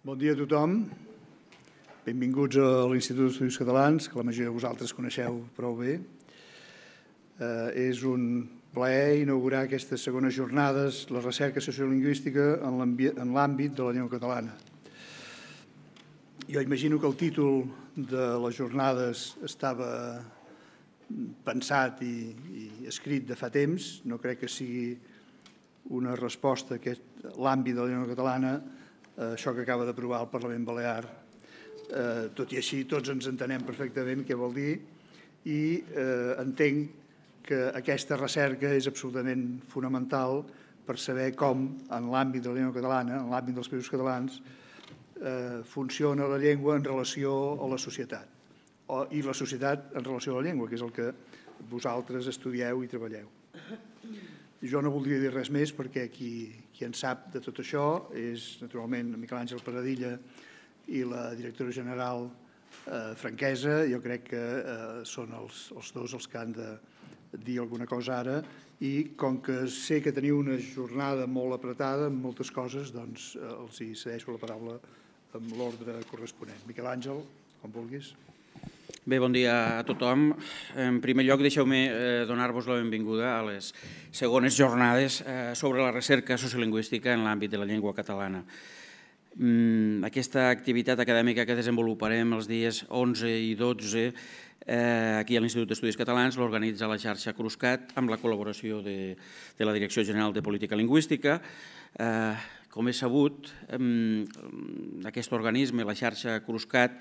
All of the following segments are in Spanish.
Bon dia a tothom. Benvinguts a l'Institut d'Estudis Catalans, que la majoria de vosaltres coneixeu prou bé. Eh, és un plaer inaugurar aquestes segones jornades la recerca sociolingüística en l'àmbit de la llengua catalana. Jo imagino que el títol de les jornades estava pensat i, escrit de fa temps. No crec que sigui una resposta a l'àmbit de la llengua catalana, Eh, això que acaba d'aprovar el Parlament Balear. Eh, tot i així, tots ens entenem perfectament què vol dir i eh, entenc que aquesta recerca és absolutament fonamental per saber com, en l'àmbit de la llengua catalana, en l'àmbit dels països catalans, eh, funciona la llengua en relació a la societat o, i la societat en relació a la llengua, que és el que vosaltres estudieu i treballeu. Jo no voldria dir res més perquè qui en sap de tot això és, naturalment, Miquel Àngel Paradilla i la directora general eh, Franquesa. Jo crec que eh, són els, els dos els que han de dir alguna cosa ara i com que sé que teniu una jornada molt apretada amb moltes coses, doncs eh, els hi cedeixo la paraula amb l'ordre corresponent. Miquel Àngel, com vulguis. Bé, bon dia a tothom. En primer lloc, deixeu-me eh, donar-vos la benvinguda a les segones jornades eh, sobre la recerca sociolingüística en l'àmbit de la llengua catalana. Mm, aquesta activitat acadèmica que desenvoluparem els dies 11 i 12 eh, aquí a l'Institut d'Estudis Catalans l'organitza la xarxa Cruscat amb la col·laboració de, de la Direcció General de Política Lingüística. Com he sabut, mm, aquest organisme, la xarxa Cruscat,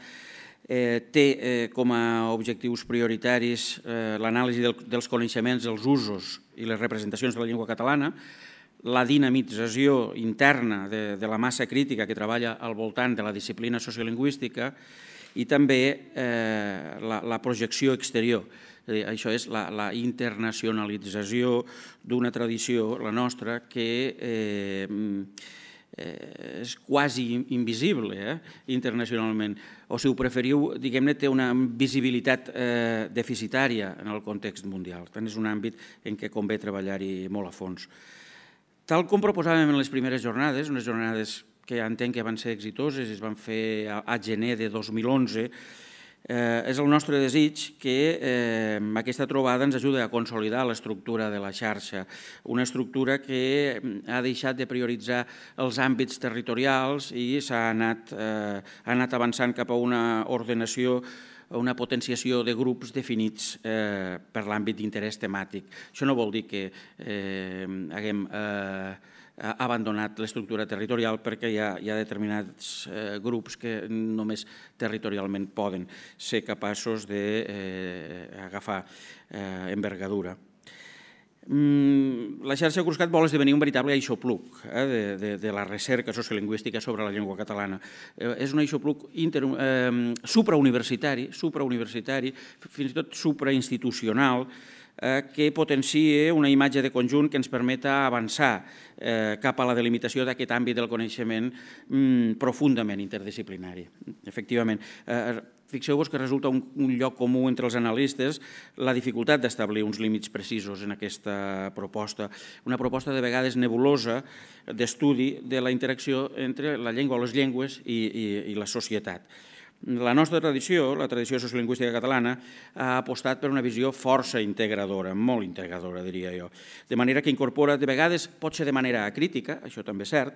eh, té eh, com a objectius prioritaris eh, l'anàlisi dels coneixements, els usos i les representacions de la llengua catalana, la dinamització interna de, de la massa crítica que treballa al voltant de la disciplina sociolingüística i també eh, la, la projecció exterior. Dir, això és la, la internacionalització d'una tradició, la nostra, que eh, Eh, és quasi invisible eh, internacionalment, o si ho preferiu, diguem-ne, té una visibilitat eh, deficitària en el context mundial. Per tant, és un àmbit en què convé treballar-hi molt a fons. Tal com proposàvem en les primeres jornades, unes jornades que ja entenc que van ser exitoses, es van fer a, a gener de 2011, Eh, és el nostre desig que eh, aquesta trobada ens ajuda a consolidar l'estructura de la xarxa, una estructura que mm, ha deixat de prioritzar els àmbits territorials i s'ha anat, eh, ha anat avançant cap a una ordenació una potenciació de grups definits eh, per l'àmbit d'interès temàtic. Això no vol dir que eh, haguem eh, Eh, ha abandonat l'estructura territorial perquè hi ha, hi ha determinats eh, grups que només territorialment poden ser capaços d'agafar eh, eh, envergadura. Mm, la xarxa Cruscat vol esdevenir un veritable aixopluc eh, de, de, de la recerca sociolingüística sobre la llengua catalana. Eh, és un aixopluc inter, eh, suprauniversitari, suprauniversitari, fins i tot suprainstitucional, eh, Eh, que potenciï una imatge de conjunt que ens permeta avançar eh, cap a la delimitació d'aquest àmbit del coneixement mm, profundament interdisciplinari. Efectivament, eh, fixeu-vos que resulta un, lloc comú entre els analistes la dificultat d'establir uns límits precisos en aquesta proposta. Una proposta de vegades nebulosa d'estudi de la interacció entre la llengua o les llengües i, i, i la societat. La nostra tradició, la tradició sociolingüística catalana, ha apostat per una visió força integradora, molt integradora, diria jo, de manera que incorpora, de vegades pot ser de manera crítica, això també és cert,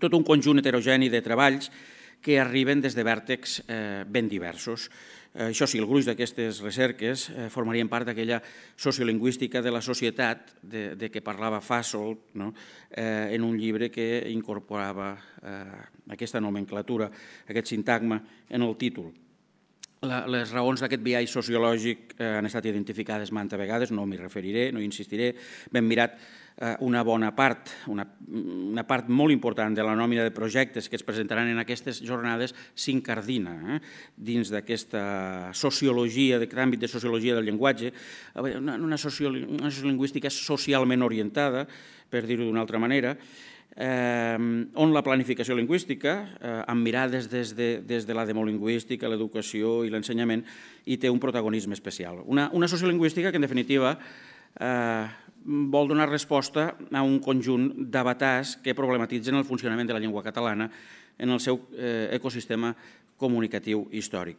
tot un conjunt heterogeni de treballs que arriben des de vèrtexs eh, ben diversos Eh, això sí, el gruix d'aquestes recerques eh, formarien part d'aquella sociolingüística de la societat de, de què parlava Fàsol no? Eh, en un llibre que incorporava aquesta nomenclatura, aquest sintagma en el títol les raons d'aquest biaix sociològic eh, han estat identificades manta vegades, no m'hi referiré, no hi insistiré. Ben mirat eh, una bona part, una, una part molt important de la nòmina de projectes que es presentaran en aquestes jornades s'incardina eh? dins d'aquesta sociologia, d'aquest àmbit de sociologia del llenguatge, una, sociolingüística socialment orientada, per dir-ho d'una altra manera, eh, on la planificació lingüística, eh, amb mirades des de, des de la demolingüística, l'educació i l'ensenyament, hi té un protagonisme especial. Una, una sociolingüística que, en definitiva, eh, vol donar resposta a un conjunt d'avatars que problematitzen el funcionament de la llengua catalana en el seu eh, ecosistema comunicatiu històric.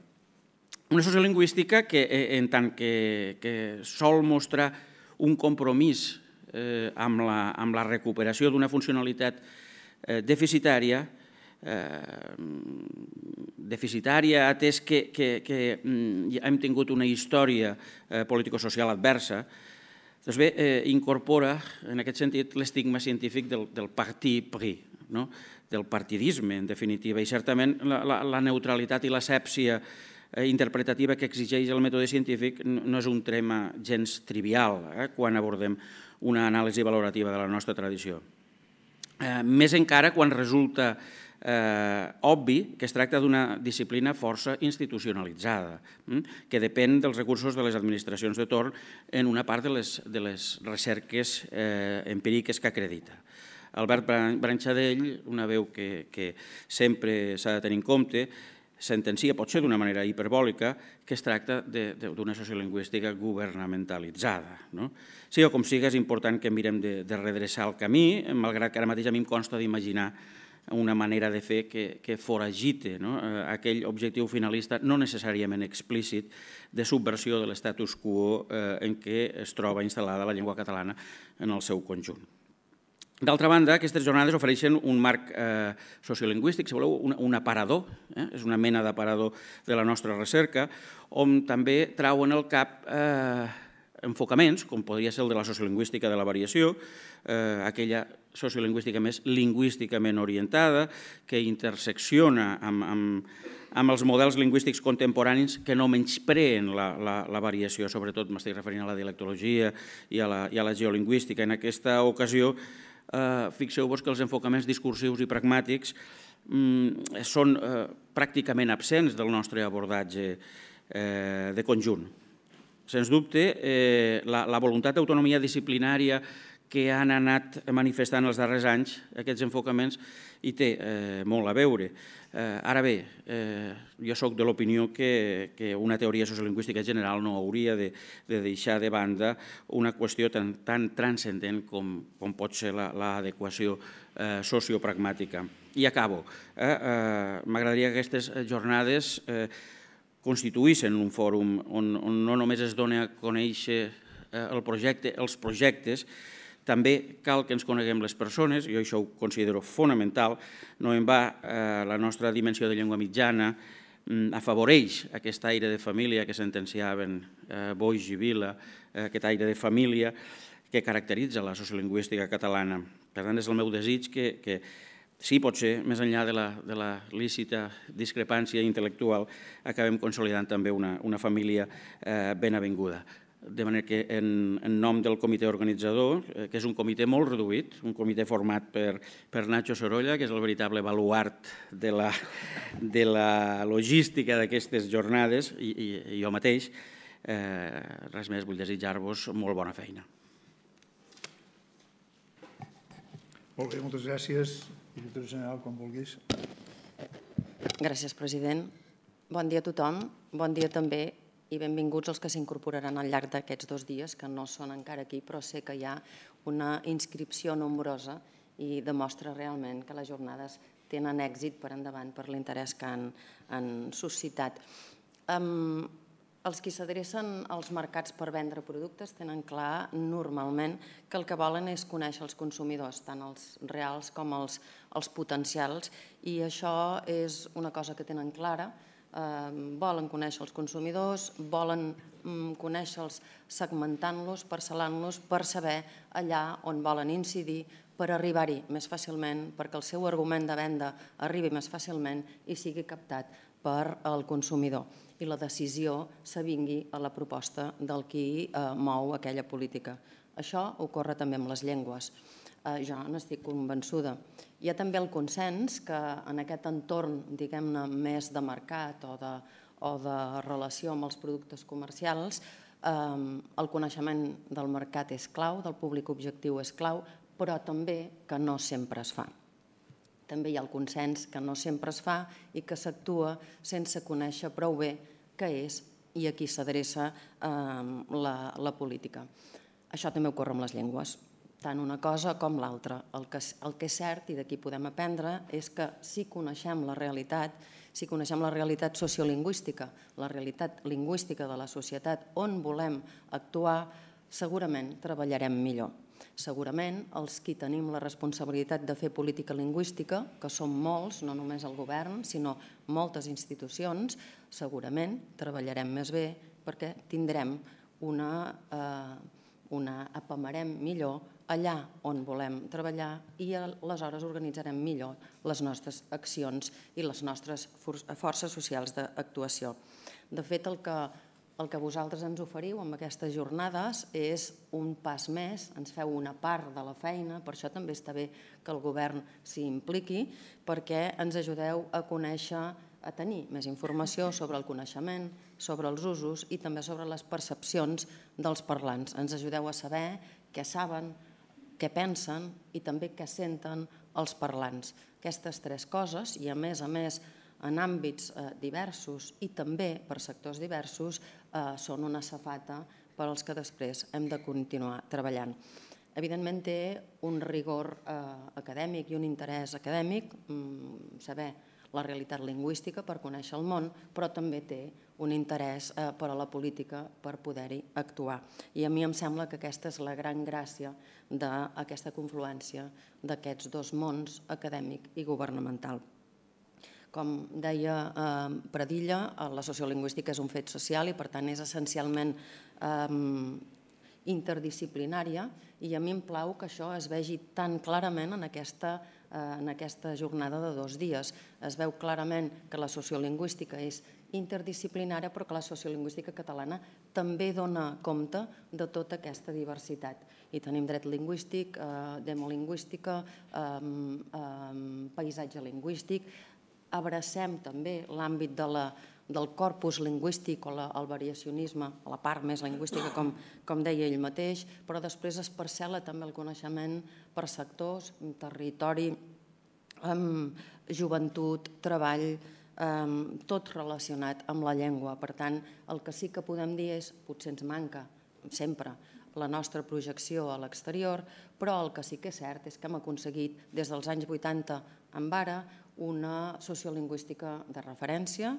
Una sociolingüística que, eh, en tant que, que sol mostrar un compromís eh, amb, la, amb la recuperació d'una funcionalitat eh, deficitària, eh, deficitària atès que, que, que mm, hem tingut una història eh, político-social adversa, doncs bé, eh, incorpora en aquest sentit l'estigma científic del, del partit PRI, no? del partidisme, en definitiva, i certament la, la, la neutralitat i l'assèpsia eh, interpretativa que exigeix el mètode científic no és un tema gens trivial eh, quan abordem una anàlisi valorativa de la nostra tradició. Eh, més encara quan resulta eh, obvi que es tracta d'una disciplina força institucionalitzada, hm, que depèn dels recursos de les administracions de torn en una part de les, de les recerques eh, empíriques que acredita. Albert Branxadell, una veu que, que sempre s'ha de tenir en compte, sentencia, potser d'una manera hiperbòlica, que es tracta d'una sociolingüística governamentalitzada. No? Sí o com sigui, és important que mirem de, de redreçar el camí, malgrat que ara mateix a mi em consta d'imaginar una manera de fer que, que foragite no? Eh, aquell objectiu finalista no necessàriament explícit de subversió de l'estatus quo eh, en què es troba instal·lada la llengua catalana en el seu conjunt. D'altra banda, aquestes jornades ofereixen un marc eh, sociolingüístic, si voleu, un, aparador, eh? és una mena d'aparador de la nostra recerca, on també trauen al cap eh, enfocaments, com podria ser el de la sociolingüística de la variació, eh, aquella sociolingüística més lingüísticament orientada, que intersecciona amb, amb, amb els models lingüístics contemporanis que no menyspreen la, la, la variació, sobretot m'estic referint a la dialectologia i a la, i a la geolingüística. En aquesta ocasió, Eh, fixeu-vos que els enfocaments discursius i pragmàtics mm, són eh, pràcticament absents del nostre abordatge eh, de conjunt. Sens dubte, la voluntat d'autonomia disciplinària que han anat manifestant els darrers anys aquests enfocaments hi té eh, molt a veure. Eh, ara bé, eh, jo sóc de l'opinió que, que una teoria sociolingüística general no hauria de, de deixar de banda una qüestió tan, tan transcendent com, com pot ser l'adequació la, eh, sociopragmàtica. I acabo. Eh, eh, M'agradaria que aquestes jornades eh, constituïssin un fòrum on, on no només es dona a conèixer eh, el projecte, els projectes, també cal que ens coneguem les persones, jo això ho considero fonamental, no en va eh, la nostra dimensió de llengua mitjana, mm, afavoreix aquest aire de família que sentenciaven eh, Boix i Vila, eh, aquest aire de família que caracteritza la sociolingüística catalana. Per tant, és el meu desig que, que sí, potser, més enllà de la, de la lícita discrepància intel·lectual, acabem consolidant també una, una família eh, ben avinguda de manera que en, en nom del comitè organitzador, eh, que és un comitè molt reduït, un comitè format per, per Nacho Sorolla, que és el veritable baluart de la, de la logística d'aquestes jornades, i, i, i jo mateix, eh, res més, vull desitjar-vos molt bona feina. Molt bé, moltes gràcies. Director General, quan vulguis. Gràcies, president. Bon dia a tothom. Bon dia també i benvinguts els que s'incorporaran al llarg d'aquests dos dies, que no són encara aquí, però sé que hi ha una inscripció nombrosa i demostra realment que les jornades tenen èxit per endavant per l'interès que han, han suscitat. Um, els que s'adrecen als mercats per vendre productes tenen clar normalment que el que volen és conèixer els consumidors, tant els reals com els, els potencials, i això és una cosa que tenen clara, volen conèixer els consumidors, volen mm, conèixer-los segmentant-los, parcel·lant-los per saber allà on volen incidir per arribar-hi més fàcilment, perquè el seu argument de venda arribi més fàcilment i sigui captat per al consumidor i la decisió s'avingui a la proposta del qui eh, mou aquella política. Això ocorre també amb les llengües. Eh, jo n'estic convençuda. Hi ha també el consens que en aquest entorn, diguem-ne, més de mercat o de, o de relació amb els productes comercials, eh, el coneixement del mercat és clau, del públic objectiu és clau, però també que no sempre es fa. També hi ha el consens que no sempre es fa i que s'actua sense conèixer prou bé què és i a qui s'adreça eh, la, la política. Això també ocorre amb les llengües tant una cosa com l'altra. El, que, el que és cert, i d'aquí podem aprendre, és que si coneixem la realitat, si coneixem la realitat sociolingüística, la realitat lingüística de la societat, on volem actuar, segurament treballarem millor. Segurament els qui tenim la responsabilitat de fer política lingüística, que som molts, no només el govern, sinó moltes institucions, segurament treballarem més bé perquè tindrem una, eh, una apamarem millor allà on volem treballar i aleshores organitzarem millor les nostres accions i les nostres forces socials d'actuació. De fet, el que, el que vosaltres ens oferiu amb aquestes jornades és un pas més, ens feu una part de la feina, per això també està bé que el govern s'hi impliqui, perquè ens ajudeu a conèixer a tenir més informació sobre el coneixement, sobre els usos i també sobre les percepcions dels parlants. Ens ajudeu a saber què saben, què pensen i també què senten els parlants. Aquestes tres coses, i a més a més en àmbits eh, diversos i també per sectors diversos, eh, són una safata per als que després hem de continuar treballant. Evidentment té un rigor eh, acadèmic i un interès acadèmic, mm, saber la realitat lingüística per conèixer el món, però també té un interès eh, per a la política per poder-hi actuar. I a mi em sembla que aquesta és la gran gràcia d'aquesta confluència d'aquests dos mons, acadèmic i governamental. Com deia eh, Pradilla, eh, la sociolingüística és un fet social i per tant és essencialment eh, interdisciplinària i a mi em plau que això es vegi tan clarament en aquesta confluència Eh, en aquesta jornada de dos dies. Es veu clarament que la sociolingüística és interdisciplinària, però que la sociolingüística catalana també dona compte de tota aquesta diversitat. I tenim dret lingüístic, eh, demolingüística, paisatge lingüístic, abracem també l'àmbit de la del corpus lingüístic o la, el variacionisme, la part més lingüística, com, com deia ell mateix, però després es parcel·la també el coneixement per sectors, territori, amb joventut, treball, um, tot relacionat amb la llengua. Per tant, el que sí que podem dir és, potser ens manca, sempre, la nostra projecció a l'exterior, però el que sí que és cert és que hem aconseguit des dels anys 80 amb ara una sociolingüística de referència,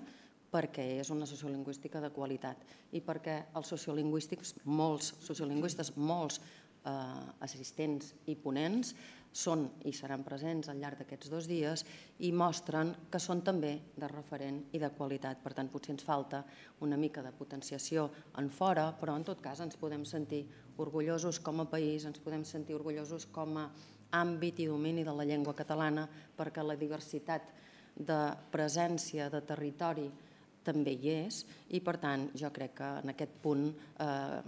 perquè és una sociolingüística de qualitat i perquè els sociolingüístics, molts sociolingüistes, molts eh, assistents i ponents són i seran presents al llarg d'aquests dos dies i mostren que són també de referent i de qualitat. Per tant, potser ens falta una mica de potenciació en fora, però en tot cas ens podem sentir orgullosos com a país, ens podem sentir orgullosos com a àmbit i domini de la llengua catalana perquè la diversitat de presència, de territori, també hi és i, per tant, jo crec que en aquest punt eh,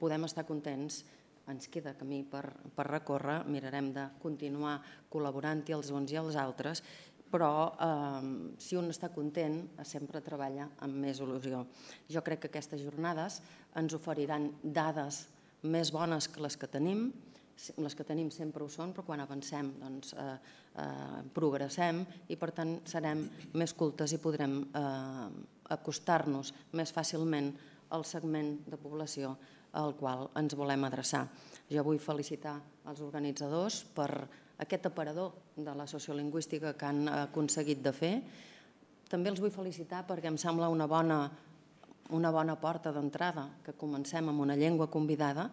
podem estar contents ens queda camí per, per recórrer, mirarem de continuar col·laborant-hi els uns i els altres, però eh, si un està content sempre treballa amb més il·lusió. Jo crec que aquestes jornades ens oferiran dades més bones que les que tenim, les que tenim sempre ho són, però quan avancem doncs, eh, eh, progressem i per tant serem més cultes i podrem eh, acostar-nos més fàcilment al segment de població al qual ens volem adreçar. Jo vull felicitar els organitzadors per aquest aparador de la sociolingüística que han aconseguit de fer. També els vull felicitar perquè em sembla una bona, una bona porta d'entrada que comencem amb una llengua convidada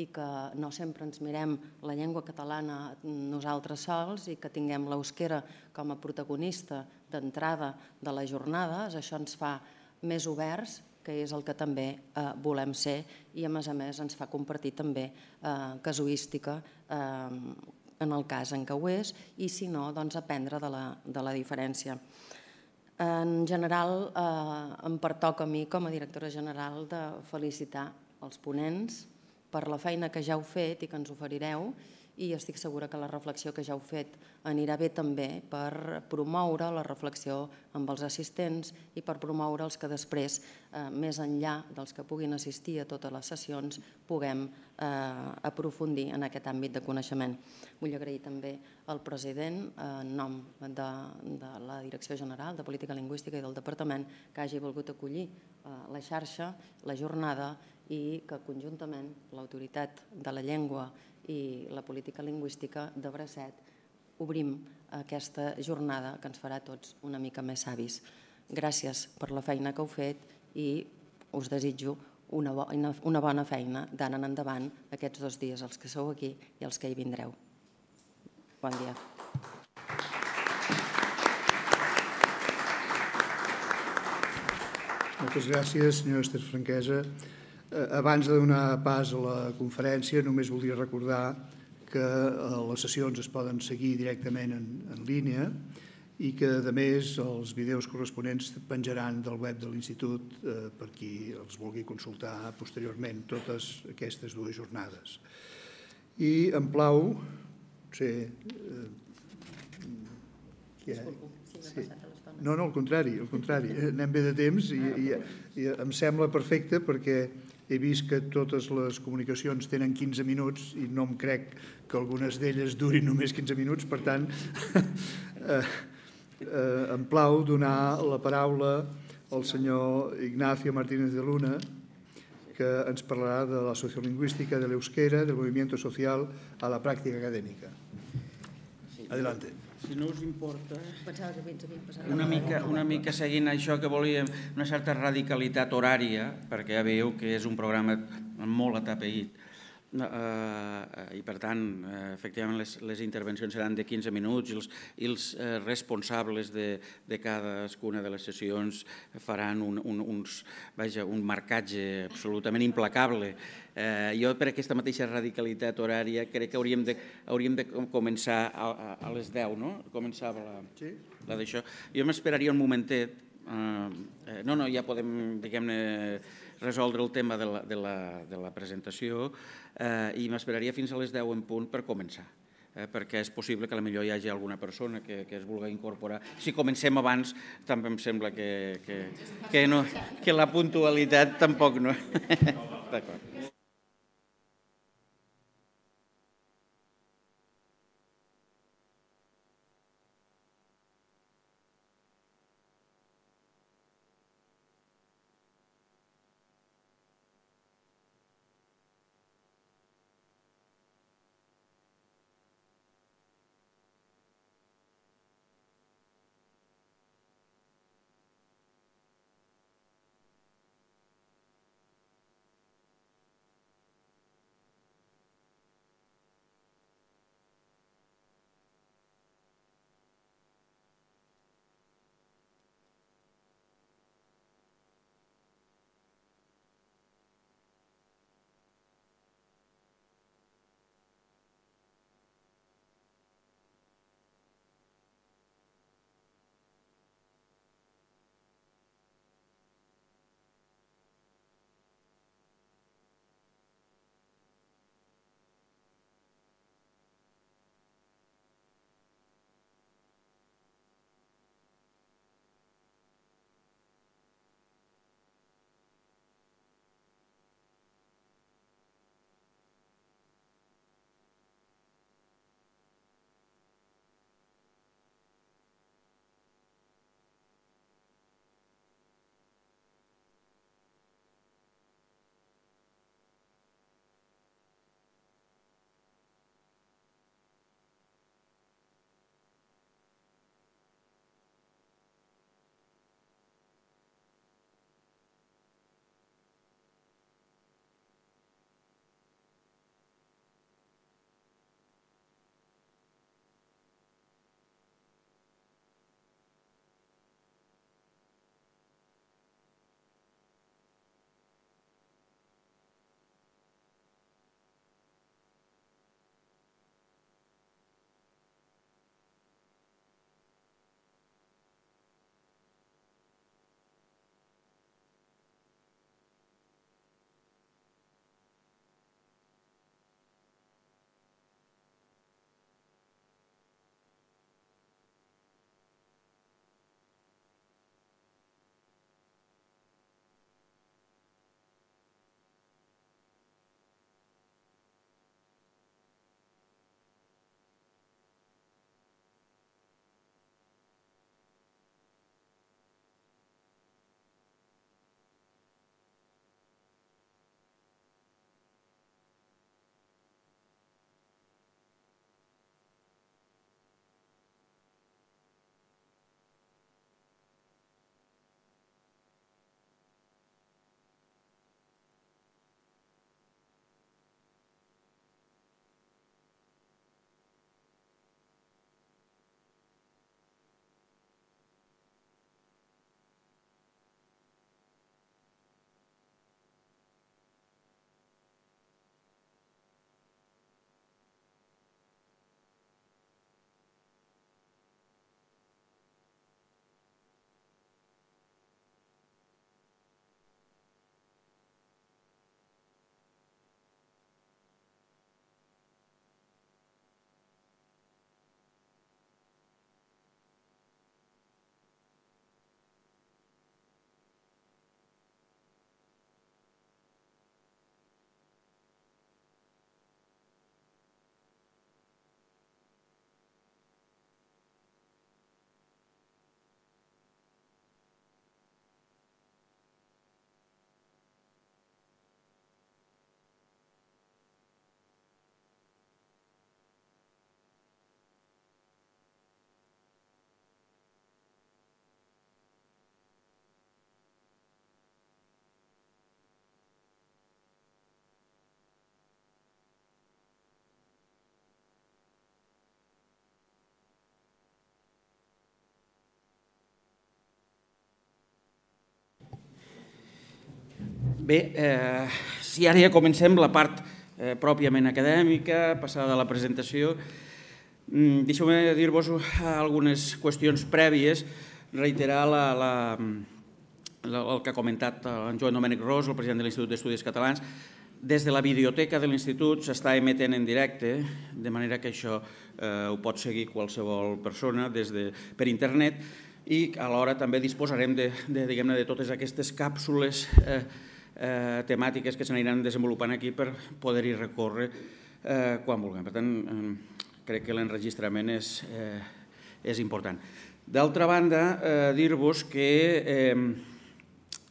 i que no sempre ens mirem la llengua catalana nosaltres sols i que tinguem l'euskera com a protagonista d'entrada de les jornades, això ens fa més oberts, que és el que també eh, volem ser i a més a més ens fa compartir també eh, casuística eh, en el cas en què ho és i si no, doncs aprendre de la, de la diferència. En general, eh, em pertoca a mi com a directora general de felicitar els ponents per la feina que ja heu fet i que ens oferireu i estic segura que la reflexió que ja heu fet anirà bé també per promoure la reflexió amb els assistents i per promoure els que després, eh, més enllà dels que puguin assistir a totes les sessions, puguem eh, aprofundir en aquest àmbit de coneixement. Vull agrair també al president, en nom de, de la Direcció General de Política Lingüística i del Departament, que hagi volgut acollir Eh, la xarxa, la jornada i que conjuntament l'autoritat de la llengua i la política lingüística de Bracet obrim aquesta jornada que ens farà tots una mica més savis. Gràcies per la feina que heu fet i us desitjo una, una, bona feina d'anar endavant aquests dos dies, els que sou aquí i els que hi vindreu. Bon dia. Moltes gràcies, senyora Esther Franquesa. Eh, abans de donar pas a la conferència, només volia recordar que eh, les sessions es poden seguir directament en, línia i que, a més, els vídeos corresponents penjaran del web de l'Institut eh, per qui els vulgui consultar posteriorment totes aquestes dues jornades. I em plau, no sé... Eh, ja, mm, sí, sí. No, no, al contrari, al contrari. Eh, anem bé de temps i, i, i em sembla perfecte perquè he vist que totes les comunicacions tenen 15 minuts i no em crec que algunes d'elles durin només 15 minuts, per tant, eh, eh, em plau donar la paraula al senyor Ignacio Martínez de Luna, que ens parlarà de la sociolingüística de l'eusquera, del moviment social a la pràctica acadèmica. Adelante si no us importa... Pensava que Una mica, una mica seguint això que volíem, una certa radicalitat horària, perquè ja veieu que és un programa molt atapeït no, eh, eh, I per tant, eh, efectivament, les, les intervencions seran de 15 minuts i els, i els eh, responsables de, de cadascuna de les sessions faran un, un, uns, vaja, un marcatge absolutament implacable. Eh, jo, per aquesta mateixa radicalitat horària, crec que hauríem de, hauríem de començar a, a, a les 10, no? Començava la, sí. la d'això. Jo m'esperaria un momentet. Eh, eh, no, no, ja podem, diguem-ne, resoldre el tema de la, de la, de la presentació eh, i m'esperaria fins a les 10 en punt per començar eh, perquè és possible que millor hi hagi alguna persona que, que es vulgui incorporar. Si comencem abans, també em sembla que, que, que, no, que la puntualitat tampoc no. D'acord. Bé, eh, si ara ja comencem la part eh, pròpiament acadèmica, passada la presentació, mm, deixeu-me dir-vos algunes qüestions prèvies, reiterar la, la, la, el que ha comentat en Joan Domènec Ros, el president de l'Institut d'Estudis Catalans, des de la biblioteca de l'Institut s'està emetent en directe, de manera que això eh, ho pot seguir qualsevol persona des de, per internet i alhora també disposarem de, de, diguem de totes aquestes càpsules eh, eh, temàtiques que s'aniran desenvolupant aquí per poder-hi recórrer eh, quan vulguem. Per tant, crec que l'enregistrament és, eh, és important. D'altra banda, eh, dir-vos que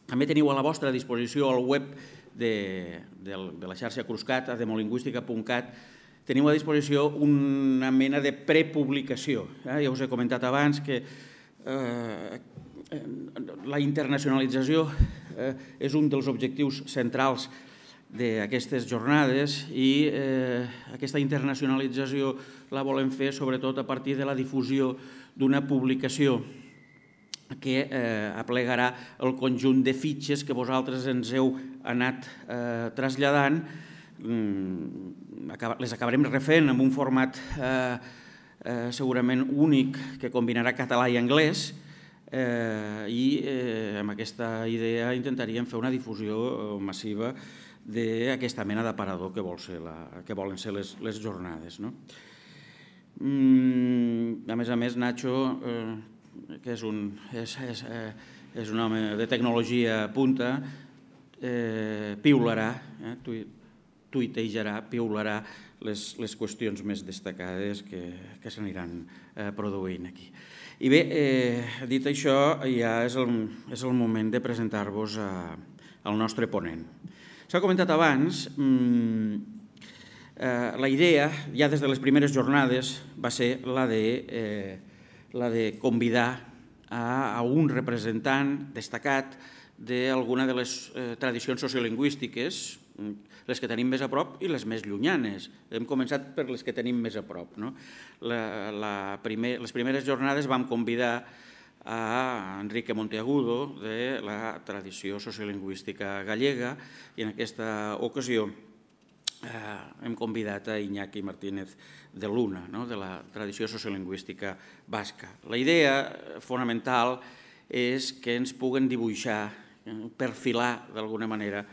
també teniu a la vostra disposició el web de, de la xarxa Cruscat, a demolingüística.cat, teniu a disposició una mena de prepublicació. Eh? Ja us he comentat abans que eh, la internacionalització eh, és un dels objectius centrals d'aquestes jornades i eh, aquesta internacionalització la volem fer sobretot a partir de la difusió d'una publicació que eh, aplegarà el conjunt de fitxes que vosaltres ens heu anat eh, traslladant. Mm, les acabarem refent amb un format eh, eh, segurament únic que combinarà català i anglès, eh, i eh, amb aquesta idea intentaríem fer una difusió eh, massiva d'aquesta mena d'aparador que, vol ser la, que volen ser les, les jornades. No? Mm, a més a més, Nacho, eh, que és un, és, és, eh, és un home de tecnologia punta, eh, piularà, eh, tuitejarà, piularà les, les qüestions més destacades que, que s'aniran eh, produint aquí. I bé, eh, dit això, ja és el, és el moment de presentar-vos al nostre ponent. S'ha comentat abans, mmm, eh, la idea, ja des de les primeres jornades, va ser la de, eh, la de convidar a, a un representant destacat d'alguna de les eh, tradicions sociolingüístiques les que tenim més a prop i les més llunyanes. Hem començat per les que tenim més a prop. No? La, la primer, les primeres jornades vam convidar a Enrique Monteagudo de la tradició sociolingüística gallega i en aquesta ocasió eh, hem convidat a Iñaki Martínez de Luna, no? de la tradició sociolingüística basca. La idea fonamental és que ens puguen dibuixar, eh, perfilar d'alguna manera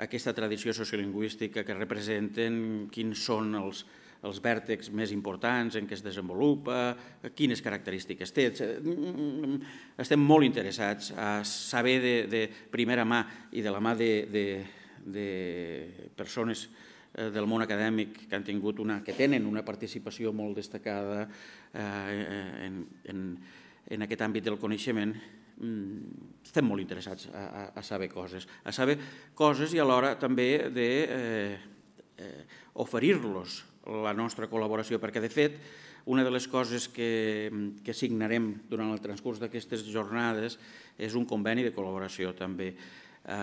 aquesta tradició sociolingüística que representen, quins són els, els vèrtexs més importants, en què es desenvolupa, quines característiques té. Mm, mm, mm, Estem molt interessats a saber de, de primera mà i de la mà de, de, de persones eh, del món acadèmic que han tingut una, que tenen una participació molt destacada eh, eh, en, en, en aquest àmbit del coneixement Mm, estem molt interessats a, a, a saber coses, a saber coses i alhora també de eh, eh, oferir-los la nostra col·laboració, perquè de fet una de les coses que, que signarem durant el transcurs d'aquestes jornades és un conveni de col·laboració també eh,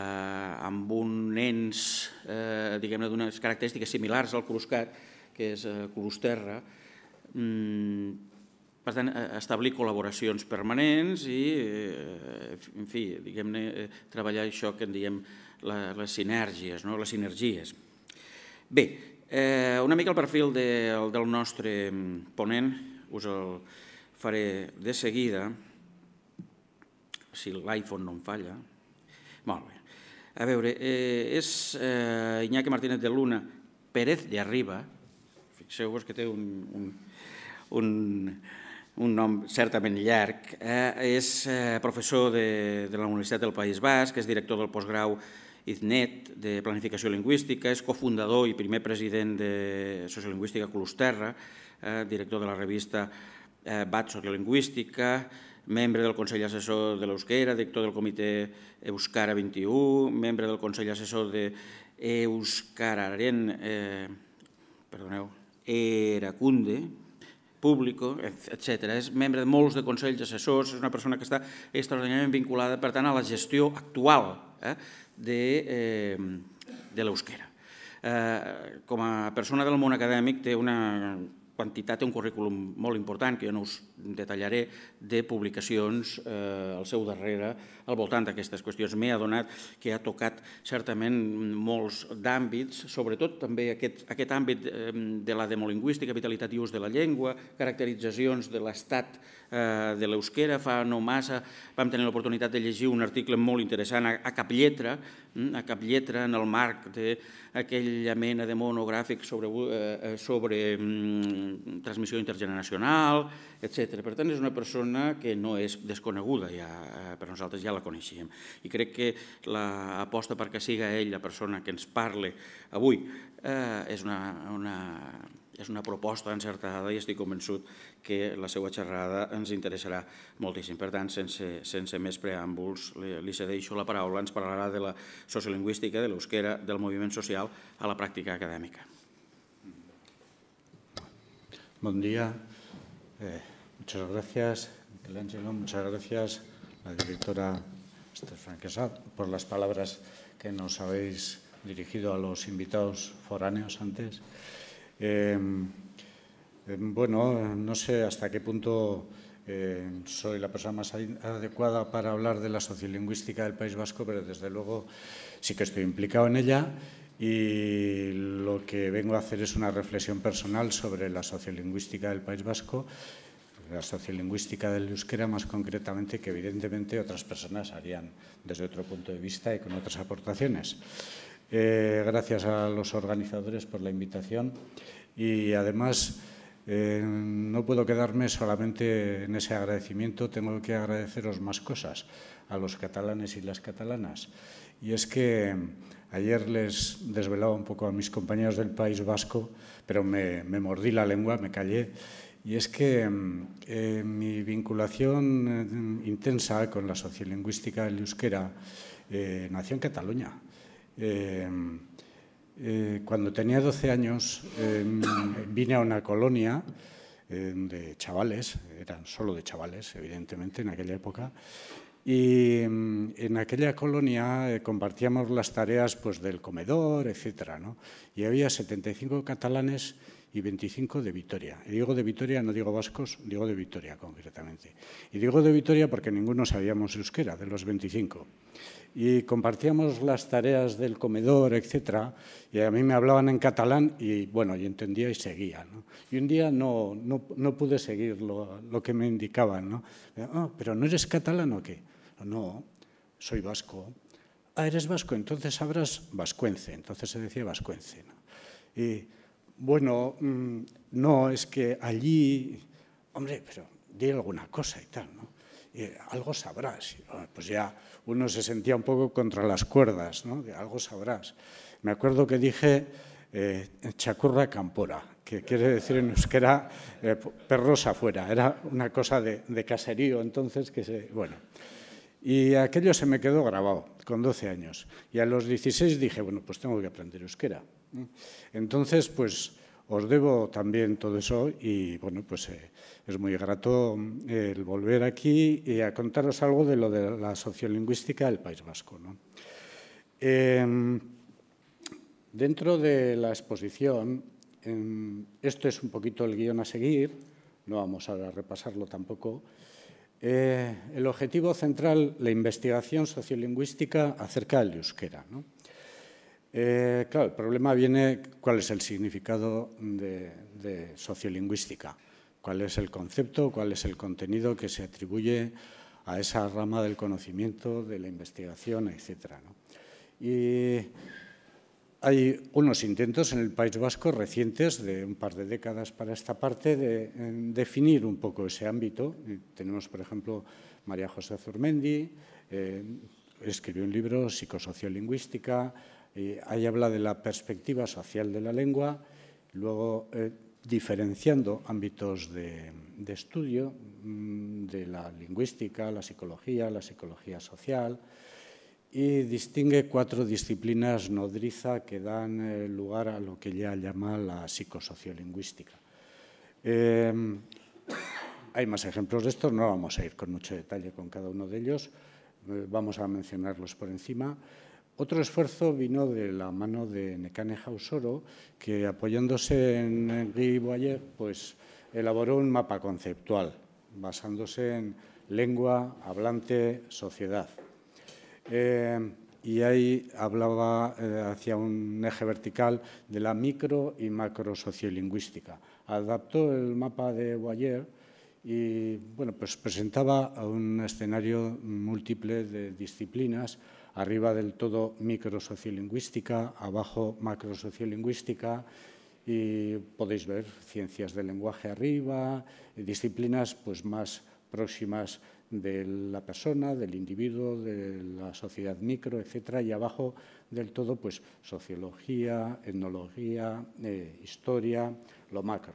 amb un ens eh, diguem-ne d'unes característiques similars al Cruscat, que és eh, Crusterra, mm, per tant, eh, establir col·laboracions permanents i, eh, en fi, diguem-ne, eh, treballar això que en diem les sinergies, no? les sinergies. Bé, eh, una mica el perfil del nostre mm, ponent, us el faré de seguida, si l'iPhone no em falla. Molt bé. A veure, eh, és Iñaki Martínez de Luna Pérez de Arriba, fixeu-vos que té un, un, un, un nom certament llarg, eh? és eh, professor de, de la Universitat del País Basc, és director del postgrau ITNET de Planificació Lingüística, és cofundador i primer president de Sociolingüística Colosterra, eh, director de la revista eh, Bat Sociolingüística, membre del Consell Assessor de l'Eusquera, director del Comitè Euskara 21, membre del Consell Assessor de Euskararen, eh, perdoneu, Eracunde, Público, etc. És membre de molts de consells assessors, és una persona que està extraordinàriament vinculada, per tant, a la gestió actual eh, de, eh, de l'eusquera. Eh, com a persona del món acadèmic té una quantitat, té un currículum molt important, que jo no us detallaré, de publicacions eh, al seu darrere al voltant d'aquestes qüestions. M'he adonat que ha tocat certament molts d'àmbits, sobretot també aquest, aquest àmbit eh, de la demolingüística, vitalitat i ús de la llengua, caracteritzacions de l'estat Eh, de l'Euskera. Fa no massa vam tenir l'oportunitat de llegir un article molt interessant a cap lletra, mm, a cap lletra en el marc d'aquella mena de monogràfic sobre, eh, eh, sobre mm, transmissió intergeneracional, etc. Per tant, és una persona que no és desconeguda, ja, per nosaltres ja la coneixíem. I crec que l'aposta perquè siga ell la persona que ens parle avui eh, és una, una és una proposta encertada i estic convençut que la seva xerrada ens interessarà moltíssim. Per tant, sense, sense més preàmbuls, li, li cedeixo la paraula, ens parlarà de la sociolingüística, de l'eusquera, del moviment social a la pràctica acadèmica. Bon dia. Eh, muchas gracias, Miguel Ángelo. Muchas gracias, la directora Franquesa, por las palabras que nos habéis dirigido a los invitados foráneos antes. Em, em, bueno, no sé hasta qué punto em, soy la persona más adecuada para hablar de la sociolingüística del País Vasco, pero desde luego sí que estoy implicado en ella y lo que vengo a hacer es una reflexión personal sobre la sociolingüística del País Vasco, la sociolingüística del euskera más concretamente, que evidentemente otras personas harían desde otro punto de vista y con otras aportaciones. Eh, gracias a los organizadores por la invitación y además eh, no puedo quedarme solamente en ese agradecimiento, tengo que agradeceros más cosas a los catalanes y las catalanas. Y es que ayer les desvelaba un poco a mis compañeros del País Vasco, pero me, mordí la lengua, me callé. Y es que mm, eh, mi vinculación intensa con la sociolingüística del euskera nació en Cataluña, eh, eh, cuando tenía 12 años em, vine a una colonia em, de chavales, eran solo de chavales, evidentemente, en aquella época, y em, en aquella colonia eh, compartíamos las tareas pues, del comedor, etc. ¿no? Y había 75 catalanes y 25 de Vitoria. Y digo de Vitoria, no digo vascos, digo de Vitoria concretamente. Y digo de Vitoria porque ninguno sabíamos euskera, de los 25. Y compartíamos las tareas del comedor, etc. Y a mí me hablaban en catalán y bueno, yo entendía y seguía. Y un día no, no, no pude seguir lo, lo, que me indicaban. ¿no? Ah, ¿Pero no eres catalán o qué? No, soy vasco. Ah, eres vasco, entonces sabrás vascuence. Entonces se decía vascuence. Y bueno, mm, no, es que allí, hombre, pero di alguna cosa y tal, ¿no? algo sabrás. Ah, pues ya uno se sentía un poco contra las cuerdas, ¿no? algo sabrás. Me acuerdo que dije eh, chacurra campora, que quiere decir en euskera eh, perrosa perros afuera. Era una cosa de, de caserío entonces que se... Bueno. Y aquello se me quedó grabado con 12 años. Y a los 16 dije, bueno, pues tengo que aprender euskera. Entonces, pues os debo también todo eso y bueno, pues eh, es muy grato mm, el volver aquí y a contaros algo de lo de la sociolingüística del País Vasco. Em, dentro de la exposición, em, esto es un poquito el guión a seguir, no vamos a repasarlo tampoco. Eh, el objetivo central, la investigación sociolingüística acerca del euskera. ¿no? Eh, claro, el problema viene cuál es el significado de, sociolingüística, cuál es el concepto, cuál es el contenido que se atribuye a esa rama del conocimiento, de la investigación, etc. Y hay unos intentos en el País Vasco recientes, de un par de décadas para esta parte, de definir un poco ese ámbito. Tenemos, por ejemplo, María José Zurmendi, eh, escribió un libro, Psicosociolingüística, ahí habla de la perspectiva social de la lengua, luego eh, diferenciando ámbitos de, estudio, mm, de la lingüística, la psicología, la psicología social, y distingue cuatro disciplinas nodriza que dan eh, lugar a lo que ella llama la psicosociolingüística. Em, hay más ejemplos de estos, no vamos a ir con mucho detalle con cada uno de ellos, eh, vamos a mencionarlos por encima. Otro esfuerzo vino de la mano de Nekane Hausoro, que apoyándose en Guy Boyer, pues elaboró un mapa conceptual, basándose en lengua, hablante, sociedad. Eh, y ahí hablaba, eh, hacia un eje vertical, de la micro y macro sociolingüística. Adaptó el mapa de Boyer y bueno, pues presentaba un escenario múltiple de disciplinas arriba del todo microsociolingüística, abajo macrosociolingüística y podéis ver ciencias del lenguaje arriba, disciplinas pues, más próximas de la persona, del individuo, de la sociedad micro, etcétera, y abajo del todo, pues sociología, etnología, eh, historia, lo macro.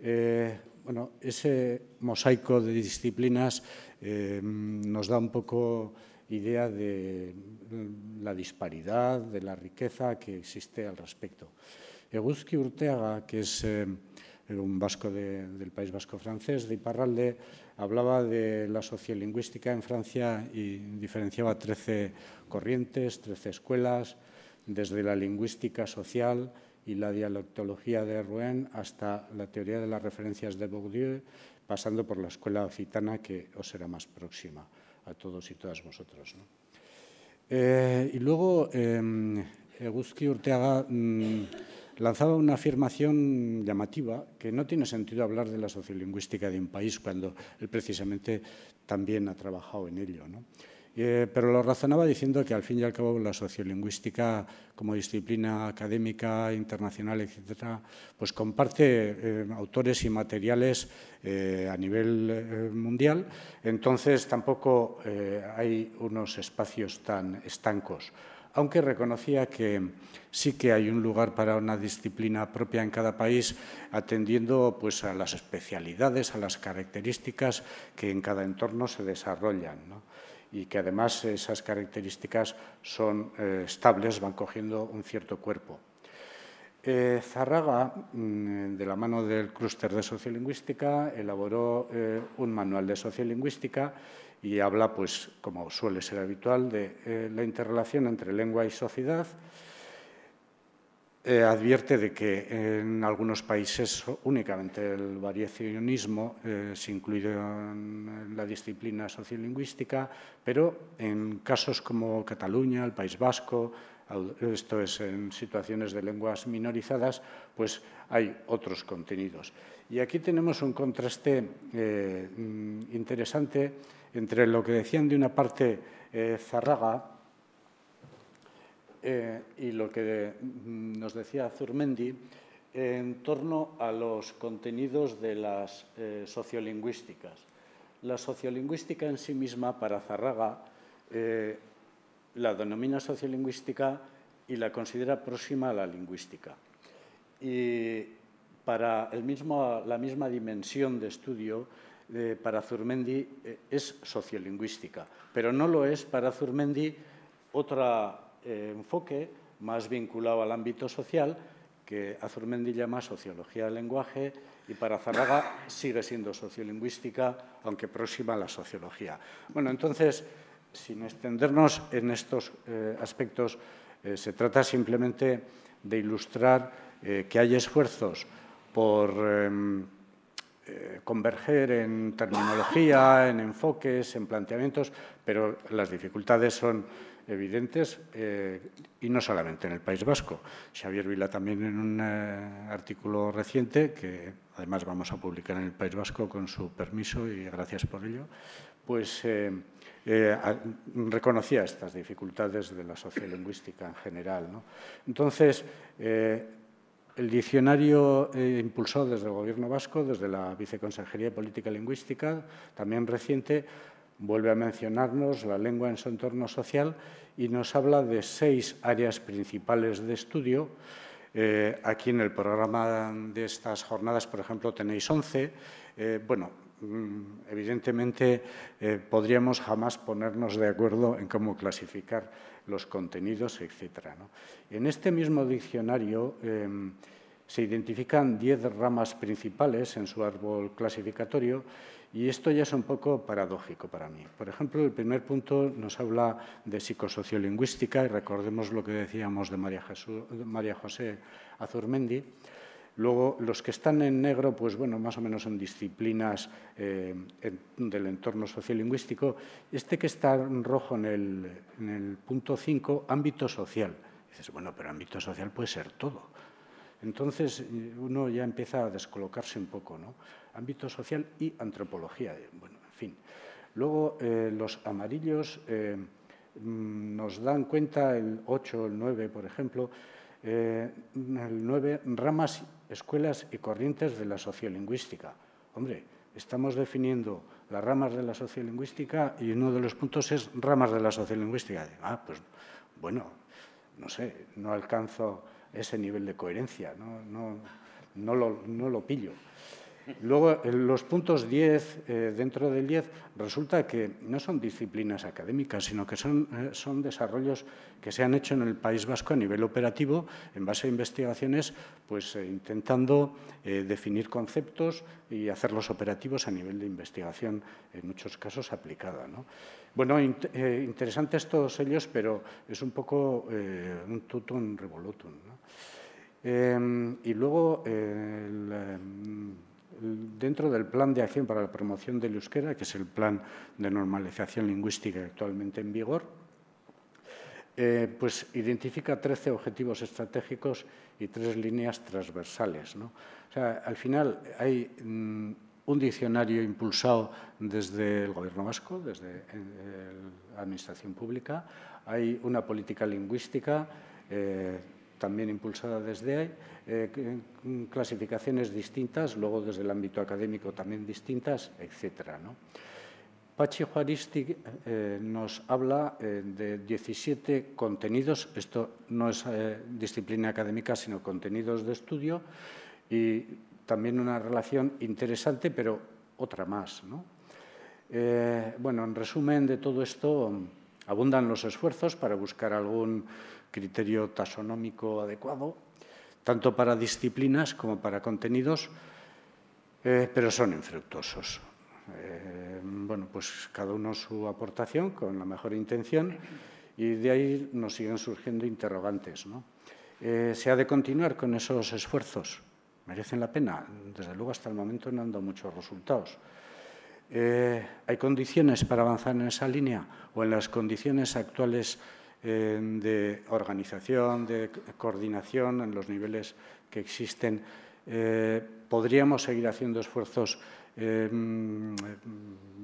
Eh, bueno, ese mosaico de disciplinas eh, nos da un poco idea de mm, la disparidad, de la riqueza que existe al respecto. Eguzki Urteaga, que es eh, un vasco del País Vasco francés, de Iparralde, hablaba de la sociolingüística en Francia y diferenciaba 13 corrientes, 13 escuelas, desde la lingüística social y la dialectología de Rouen hasta la teoría de las referencias de Bourdieu, pasando por la escuela occitana que os será más próxima a todos y todas vosotros. ¿no? Eh, y luego, eh, Urteaga mm, lanzaba una afirmación llamativa que no tiene sentido hablar de la sociolingüística de un país cuando él precisamente también ha trabajado en ello. ¿no? Eh, pero lo razonaba diciendo que al fin y al cabo la sociolingüística como disciplina académica, internacional, etcétera, pues comparte eh, autores y materiales eh, a nivel mundial, entonces tampoco hay unos espacios tan estancos. Aunque reconocía que sí que hay un lugar para una disciplina propia en cada país, atendiendo pues, a las especialidades, a las características que en cada entorno se desarrollan. ¿no? y que además esas características son eh, estables, van cogiendo un cierto cuerpo. Eh, Zarraga, mm, de la mano del clúster de sociolingüística, elaboró eh, un manual de sociolingüística y habla, pues, como suele ser habitual, de la interrelación entre lengua y sociedad eh, advierte de que en algunos países únicamente el variacionismo eh, se incluye en la disciplina sociolingüística, pero en casos como Cataluña, el País Vasco, esto es en situaciones de lenguas minorizadas, pues hay otros contenidos. Y aquí tenemos un contraste eh, mm, interesante entre lo que decían de una parte Zarraga, eh, y lo que mm, nos decía Zurmendi en torno a los contenidos de las eh, sociolingüísticas. La sociolingüística en sí misma, para Zarraga, eh, la denomina sociolingüística y la considera próxima a la lingüística. Y para mismo, la misma dimensión de estudio, para Zurmendi es sociolingüística, pero no lo es para Zurmendi otra eh, enfoque más vinculado al ámbito social, que Azurmendi llama sociología del lenguaje y para Zarraga sigue siendo sociolingüística, aunque próxima a la sociología. Bueno, entonces, sin extendernos en estos eh, aspectos, eh, se trata simplemente de ilustrar que hay esfuerzos por em, converger en terminología, en enfoques, en planteamientos, pero las dificultades son evidentes, eh, y no solamente en el País Vasco. Xavier Vila también en un eh, artículo reciente, que además vamos a publicar en el País Vasco con su permiso y gracias por ello, pues eh, reconocía estas dificultades de la sociolingüística en general. Entonces, el diccionario impulsó desde el Gobierno vasco, desde la Viceconsejería de Política Lingüística, también reciente, vuelve a mencionarnos la lengua en su entorno social y nos habla de seis áreas principales de estudio. Eh, aquí en el programa de estas jornadas, por ejemplo, tenéis once. Eh, bueno, mm, evidentemente eh, podríamos jamás ponernos de acuerdo en cómo clasificar los contenidos, etc. En este mismo diccionario em, se identifican diez ramas principales en su árbol clasificatorio y esto ya es un poco paradójico para mí. Por ejemplo, el primer punto nos habla de psicosociolingüística, y recordemos lo que decíamos de María, José Azurmendi. Luego, los que están en negro, pues bueno, más o menos son disciplinas eh, del entorno sociolingüístico. Este que está en rojo en el, punto 5, ámbito social. dices, bueno, pero ámbito social puede ser todo. Entonces, eh, uno ya empieza a descolocarse un poco, ¿no? ámbito social y antropología. Eh, bueno, en fin. Luego, eh, los amarillos eh, mm, nos dan cuenta, el 8, el 9, por ejemplo, el 9, ramas, escuelas y corrientes de la sociolingüística. Hombre, estamos definiendo las ramas de la sociolingüística y uno de los puntos es ramas de la sociolingüística. Ah, pues bueno, no sé, no alcanzo ese nivel de coherencia, no lo pillo. Luego, eh, los puntos 10, eh, dentro del 10, resulta que no son disciplinas académicas, sino que son, eh, son desarrollos que se han hecho en el País Vasco a nivel operativo, en base a investigaciones, pues intentando definir conceptos y hacerlos operativos a nivel de investigación, en muchos casos aplicada. Bueno, interesantes todos ellos, pero es un poco un tutum revolutum. Em, y luego, el, em, dentro del Plan de Acción para la Promoción del Euskera, que es el plan de normalización lingüística actualmente en vigor, eh, pues identifica 13 objetivos estratégicos y tres líneas transversales. al final hay mm, un diccionario impulsado desde el Gobierno vasco, desde eh, la Administración Pública, hay una política lingüística. Eh, también impulsada desde ahí, eh, mm, clasificaciones distintas, luego desde el ámbito académico también distintas, etc. ¿no? Pachi Juaristi eh, nos habla eh, de 17 contenidos, esto no es disciplina académica, sino contenidos de estudio, y también una relación interesante, pero otra más. bueno, en resumen de todo esto, mm, abundan los esfuerzos para buscar algún criterio taxonómico adecuado, tanto para disciplinas como para contenidos, eh, pero son infructuosos. Eh, bueno, pues cada uno su aportación con la mejor intención y de ahí nos siguen surgiendo interrogantes. Eh, ¿Se ha de continuar con esos esfuerzos? ¿Merecen la pena? Desde luego hasta el momento no han dado muchos resultados. ¿Hay condiciones para avanzar en esa línea o en las condiciones actuales de organización, de coordinación en los niveles que existen. Eh, podríamos seguir haciendo esfuerzos, em, em,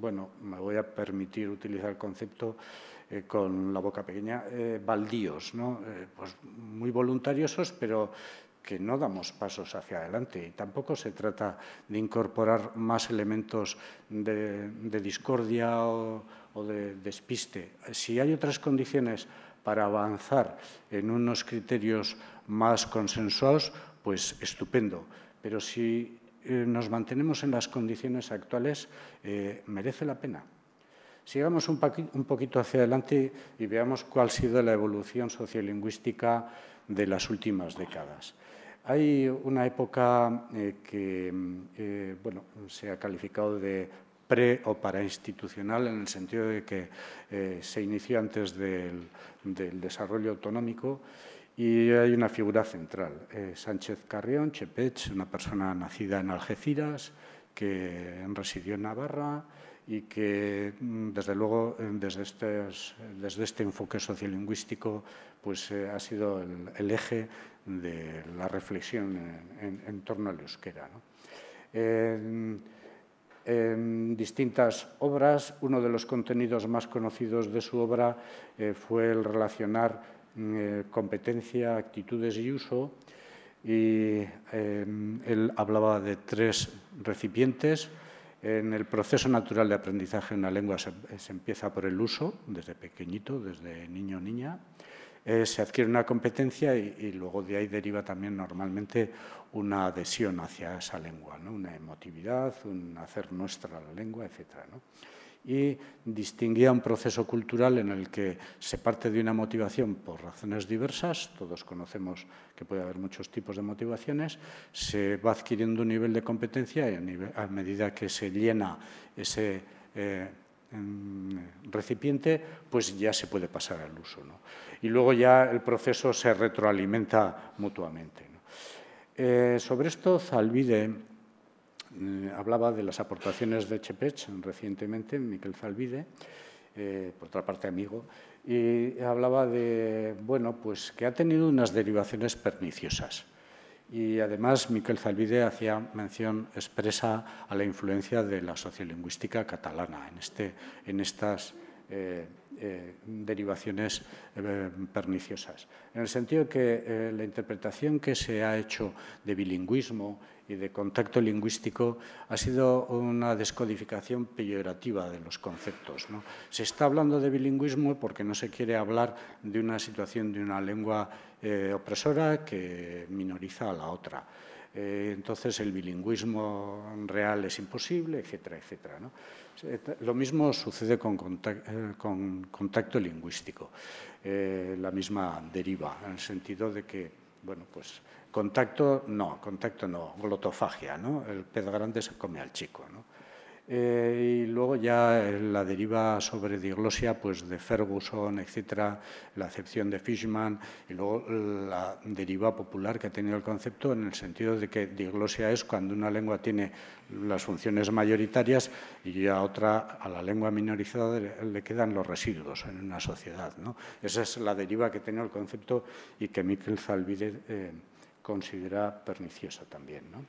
bueno, me voy a permitir utilizar el concepto eh, con la boca pequeña, eh, baldíos, pues muy voluntariosos, pero que no damos pasos hacia adelante. Y tampoco se trata de incorporar más elementos de discordia o, o de despiste. Si hay otras condiciones para avanzar en unos criterios más consensuados, pues estupendo. Pero si eh, nos mantenemos en las condiciones actuales, eh, merece la pena. Sigamos un, poquito hacia adelante y veamos cuál ha sido la evolución sociolingüística de las últimas décadas. Hay una época eh, que mm, bueno, se ha calificado de o para institucional, en el sentido de que eh, se inició antes del, desarrollo autonómico y hay una figura central. Eh, Sánchez Carrión, Chepech, una persona nacida en Algeciras, que residió en Navarra y que, mm, desde luego, eh, desde, este, desde este enfoque sociolingüístico, pues ha sido el, eje de la reflexión en, torno al euskera en distintas obras. Uno de los contenidos más conocidos de su obra eh, fue el relacionar mm, eh, competencia, actitudes y uso. Y em, él hablaba de tres recipientes. En el proceso natural de aprendizaje de una lengua se, se empieza por el uso, desde pequeñito, desde niño o niña se adquiere una competencia y, luego de ahí deriva también normalmente una adhesión hacia esa lengua, una emotividad, un hacer nuestra la lengua, etc. Y distinguía un proceso cultural en el que se parte de una motivación por razones diversas, todos conocemos que puede haber muchos tipos de motivaciones, se va adquiriendo un nivel de competencia y a, medida que se llena ese... Eh, mm, recipiente, pues ya se puede pasar al uso. ¿no? y luego ya el proceso se retroalimenta mutuamente. Eh, sobre esto, Zalvide mm, hablaba de las aportaciones de Chepech recientemente, Miquel Zalvide, eh, por otra parte amigo, y hablaba de bueno, pues que ha tenido unas derivaciones perniciosas. Y además Miquel Zalvide hacía mención expresa a la influencia de la sociolingüística catalana en, este, en estas eh, eh, derivaciones eh, perniciosas. En el sentido que la interpretación que se ha hecho de bilingüismo y de contacto lingüístico ha sido una descodificación peyorativa de los conceptos. Se está hablando de bilingüismo porque no se quiere hablar de una situación de una lengua opresora que minoriza a la otra entonces el bilingüismo real es imposible, etcétera, etcétera. Lo mismo sucede con eh, contacto, lingüístico, eh, la misma deriva, en el sentido de que, bueno, pues contacto no, contacto no, glotofagia, ¿no? El pez grande se come al chico, ¿no? Eh, y luego ya eh, la deriva sobre diglosia pues de Ferguson, etcétera, la acepción de Fishman y luego la deriva popular que ha tenido el concepto en el sentido de que diglosia es cuando una lengua tiene las funciones mayoritarias y a otra, a la lengua minorizada le quedan los residuos en una sociedad. ¿no? Esa es la deriva que ha tenido el concepto y que Miquel Zalvide eh, considera perniciosa también. ¿no?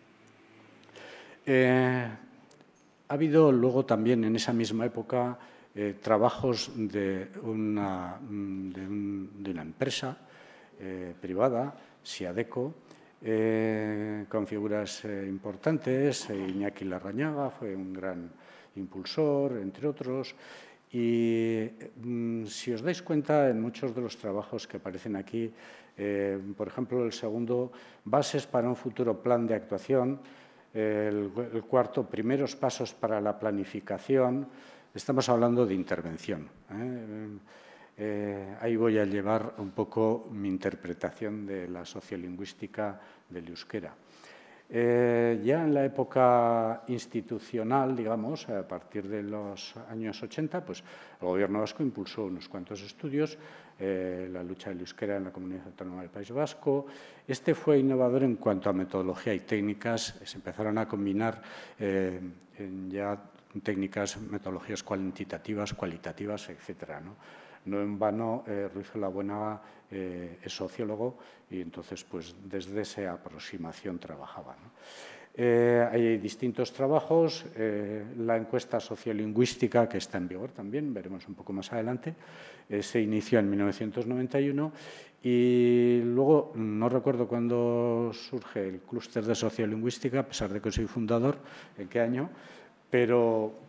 Ha habido luego también en esa misma época eh, trabajos de una, mm, de una empresa eh, privada, Siadeco, eh, con figuras importantes, Iñaki Larrañaga fue un gran impulsor, entre otros, y mm, si os dais cuenta, en muchos de los trabajos que aparecen aquí, por ejemplo, el segundo, Bases para un futuro plan de actuación, el, cuarto, primeros pasos para la planificación, estamos hablando de intervención. ¿eh? Eh, ahí voy a llevar un poco mi interpretación de la sociolingüística del euskera. Eh, ya en la época institucional, digamos, a partir de los años 80, pues el Gobierno vasco impulsó unos cuantos estudios eh, la lucha del euskera en la Comunidad Autónoma del País Vasco. Este fue innovador en cuanto a metodología y técnicas. Se empezaron a combinar eh, ya técnicas, metodologías cuantitativas, cualitativas, etc. ¿no? en vano, eh, Ruiz de la Buena es sociólogo y entonces pues, desde esa aproximación trabajaba. Eh, hay distintos trabajos, eh, la encuesta sociolingüística que está en vigor también, veremos un poco más adelante, eh, se inició en 1991 y luego no recuerdo cuándo surge el clúster de sociolingüística, a pesar de que soy fundador, en qué año, pero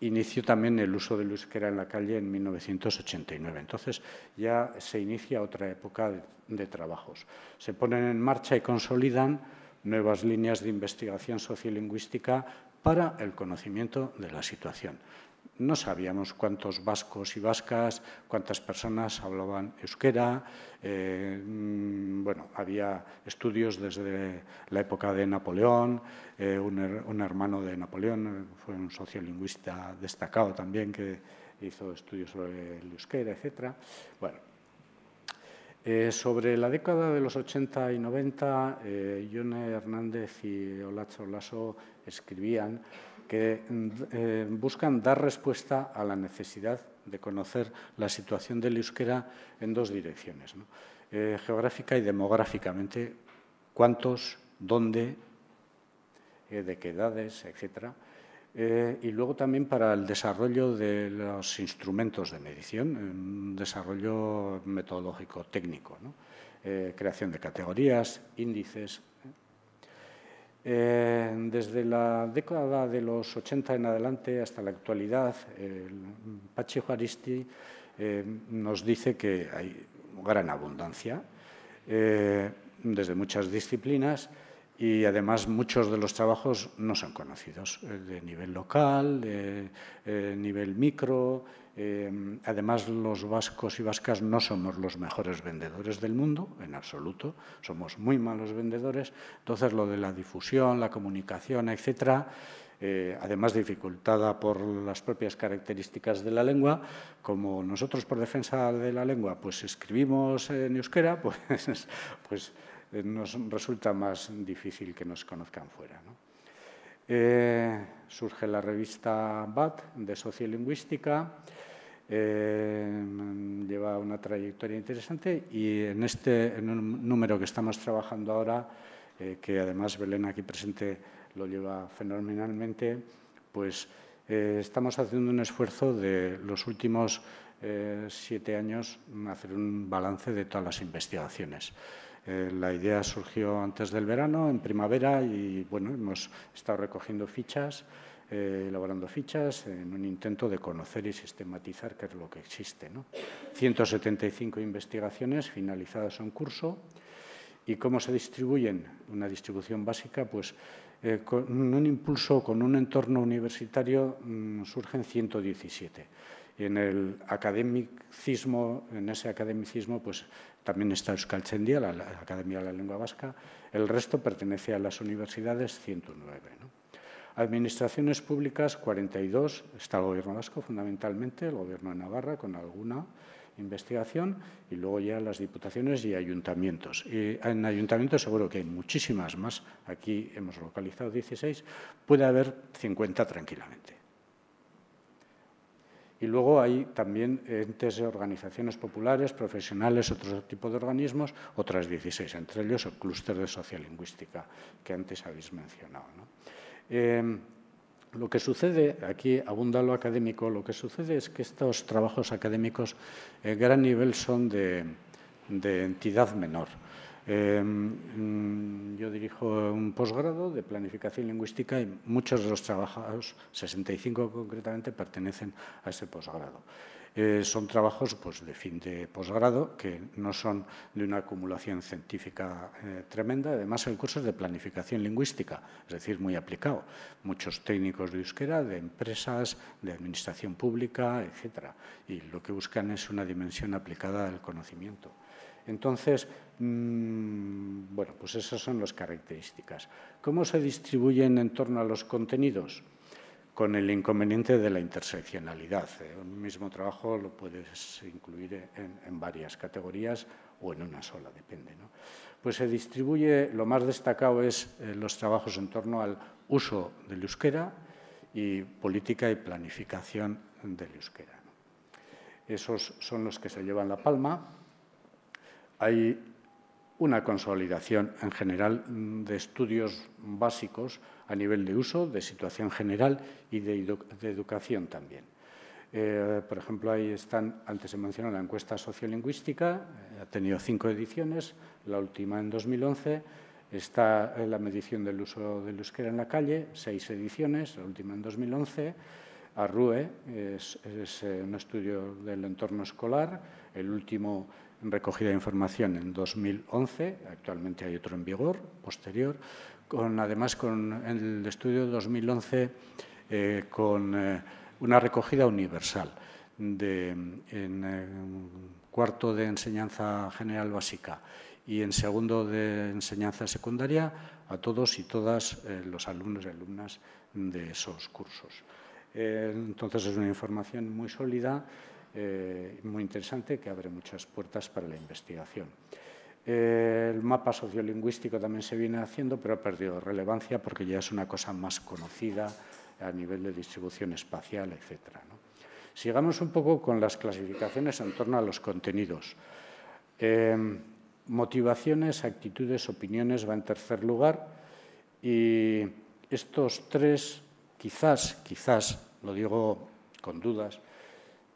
inició también el uso del era en la calle en 1989. Entonces ya se inicia otra época de trabajos. Se ponen en marcha y consolidan nuevas líneas de investigación sociolingüística para el conocimiento de la situación. No sabíamos cuántos vascos y vascas, cuántas personas hablaban euskera. Eh, mm, bueno, había estudios desde la época de Napoleón, eh, un, hermano de Napoleón fue un sociolingüista destacado también que hizo estudios sobre el euskera, etc. Bueno, eh, sobre la década de los 80 y 90, eh, Hernández y Olacho Lasso escribían que mm, eh, buscan dar respuesta a la necesidad de conocer la situación del euskera en dos direcciones, eh, geográfica y demográficamente, cuántos, dónde, de qué edades, etcétera eh, y luego también para el desarrollo de los instrumentos de medición, eh, un desarrollo metodológico técnico, eh, creación de categorías, índices. desde la década de los 80 en adelante hasta la actualidad, Pachi Juaristi nos dice que hay gran abundancia desde muchas disciplinas y además muchos de los trabajos no son conocidos, eh, de nivel local, de, eh, nivel micro. Eh, además, los vascos y vascas no somos los mejores vendedores del mundo, en absoluto, somos muy malos vendedores. Entonces, lo de la difusión, la comunicación, etcétera, además dificultada por las propias características de la lengua. Como nosotros por defensa de la lengua pues escribimos en euskera, pues, pues eh, nos resulta más difícil que nos conozcan fuera. Eh, surge la revista BAT de sociolingüística, eh, lleva una trayectoria interesante y en este número que estamos trabajando ahora, que además Belén aquí presente lo lleva fenomenalmente, pues estamos haciendo un esfuerzo de los últimos siete años hacer un balance de todas las investigaciones. Eh, la idea surgió antes del verano, en primavera, y bueno, hemos estado recogiendo fichas, eh, elaborando fichas en un intento de conocer y sistematizar qué es lo que existe. 175 investigaciones finalizadas en curso. ¿Y cómo se distribuyen? Una distribución básica, pues eh, con un impulso, con un entorno universitario, mm, surgen 117. en el academicismo, en ese academicismo, pues también está Euskaltzendia, la, Academia de la Lengua Vasca, el resto pertenece a las universidades, 109. Administraciones públicas, 42, está el Gobierno vasco fundamentalmente, el Gobierno de Navarra con alguna investigación y luego ya las diputaciones y ayuntamientos. Y en ayuntamientos seguro que hay muchísimas más, aquí hemos localizado 16, puede haber 50 tranquilamente. Y luego hay también entes, de organizaciones populares, profesionales, otro tipo de organismos, otras 16, entre ellos el clúster de sociolingüística que antes habéis mencionado. Eh, lo que sucede, aquí abunda lo académico, lo que sucede es que estos trabajos académicos en eh, gran nivel son de entidad menor. Em, mm, yo dirijo un posgrado de planificación lingüística y muchos de los trabajos, 65 concretamente, pertenecen a ese posgrado. Eh, son trabajos pues, de fin de posgrado que no son de una acumulación científica eh, tremenda. Además, el curso es de planificación lingüística, es decir, muy aplicado. Muchos técnicos de euskera, de empresas, de administración pública, etcétera, Y lo que buscan es una dimensión aplicada al conocimiento. Entonces, mm, bueno, pues esas son las características. ¿Cómo se distribuyen en torno a los contenidos? Con el inconveniente de la interseccionalidad. ¿eh? Un mismo trabajo lo puedes incluir en, varias categorías o en una sola, depende. Pues se distribuye, lo más destacado es eh, los trabajos en torno al uso del euskera y política y planificación del euskera. Esos son los que se llevan la palma hay una consolidación en general de estudios básicos a nivel de uso, de situación general y de, de educación también. Eh, por ejemplo, ahí están, antes se mencionó la encuesta sociolingüística, eh, ha tenido cinco ediciones, la última en 2011, está eh, la medición del uso del euskera en la calle, seis ediciones, la última en 2011, ARRUE, es, es un estudio del entorno escolar, el último recogida de información en 2011, actualmente hay otro en vigor, posterior, con, además con el estudio 2011 eh, con eh, una recogida universal de, en eh, cuarto de enseñanza general básica y en segundo de enseñanza secundaria a todos y todas los alumnos y alumnas de esos cursos. entonces es una información muy sólida eh, muy interesante que abre muchas puertas para la investigación. Eh, el mapa sociolingüístico también se viene haciendo, pero ha perdido relevancia porque ya es una cosa más conocida a nivel de distribución espacial, etc. Sigamos un poco con las clasificaciones en torno a los contenidos. Em, motivaciones, actitudes, opiniones va en tercer lugar y estos tres, quizás, quizás, lo digo con dudas,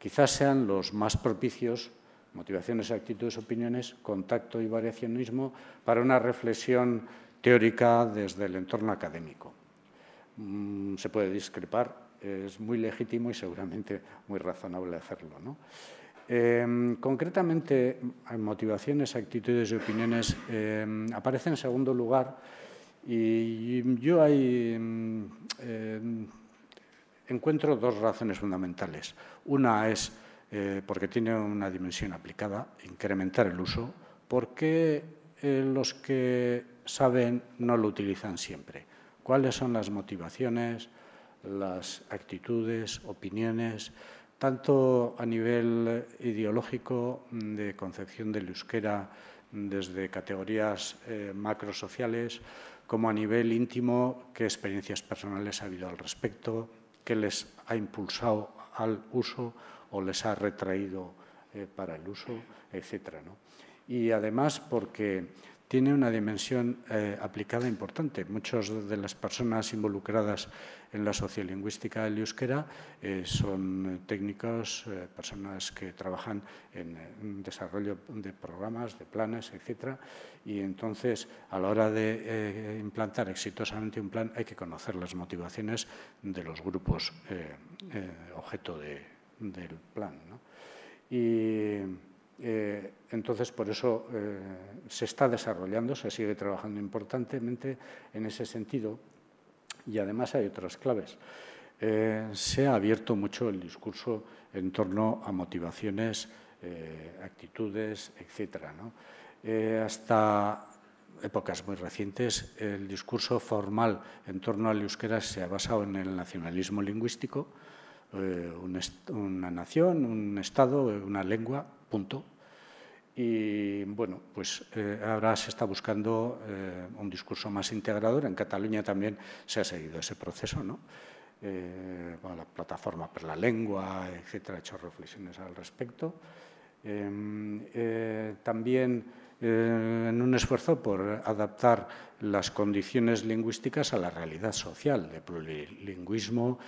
quizás sean los más propicios, motivaciones, actitudes, opiniones, contacto y variacionismo, para una reflexión teórica desde el entorno académico. Mm, se puede discrepar, es muy legítimo y seguramente muy razonable hacerlo. ¿no? Em, concretamente, motivaciones, actitudes y opiniones em, aparecen en segundo lugar y yo hay encuentro dos razones fundamentales. Una es eh, porque tiene una dimensión aplicada, incrementar el uso, porque eh, los que saben no lo utilizan siempre. ¿Cuáles son las motivaciones, las actitudes, opiniones, tanto a nivel ideológico de concepción del euskera desde categorías eh, macrosociales, como a nivel íntimo, qué experiencias personales ha habido al respecto, que les ha impulsado al uso o les ha retraído eh, para el uso, etc. Y además porque tiene una dimensión eh, aplicada importante. Muchas de las personas involucradas en la sociolingüística del euskera eh, son técnicos, eh, personas que trabajan en, desarrollo de programas, de planes, etc. Y entonces, a la hora de implantar exitosamente un plan, hay que conocer las motivaciones de los grupos objeto del plan. Y eh, entonces, por eso eh, se está desarrollando, se sigue trabajando importantemente en ese sentido y además hay otras claves. Eh, se ha abierto mucho el discurso en torno a motivaciones, actitudes, etc. hasta épocas muy recientes, el discurso formal en torno al euskera se ha basado en el nacionalismo lingüístico, una nación, un Estado, una lengua, punto. Y bueno, pues eh, ahora se está buscando eh, un discurso más integrador. En Cataluña también se ha seguido ese proceso, ¿no? Eh, la plataforma por la lengua, etcétera, ha hecho reflexiones al respecto. Em, también en un esfuerzo por adaptar las condiciones lingüísticas a la realidad social de plurilingüismo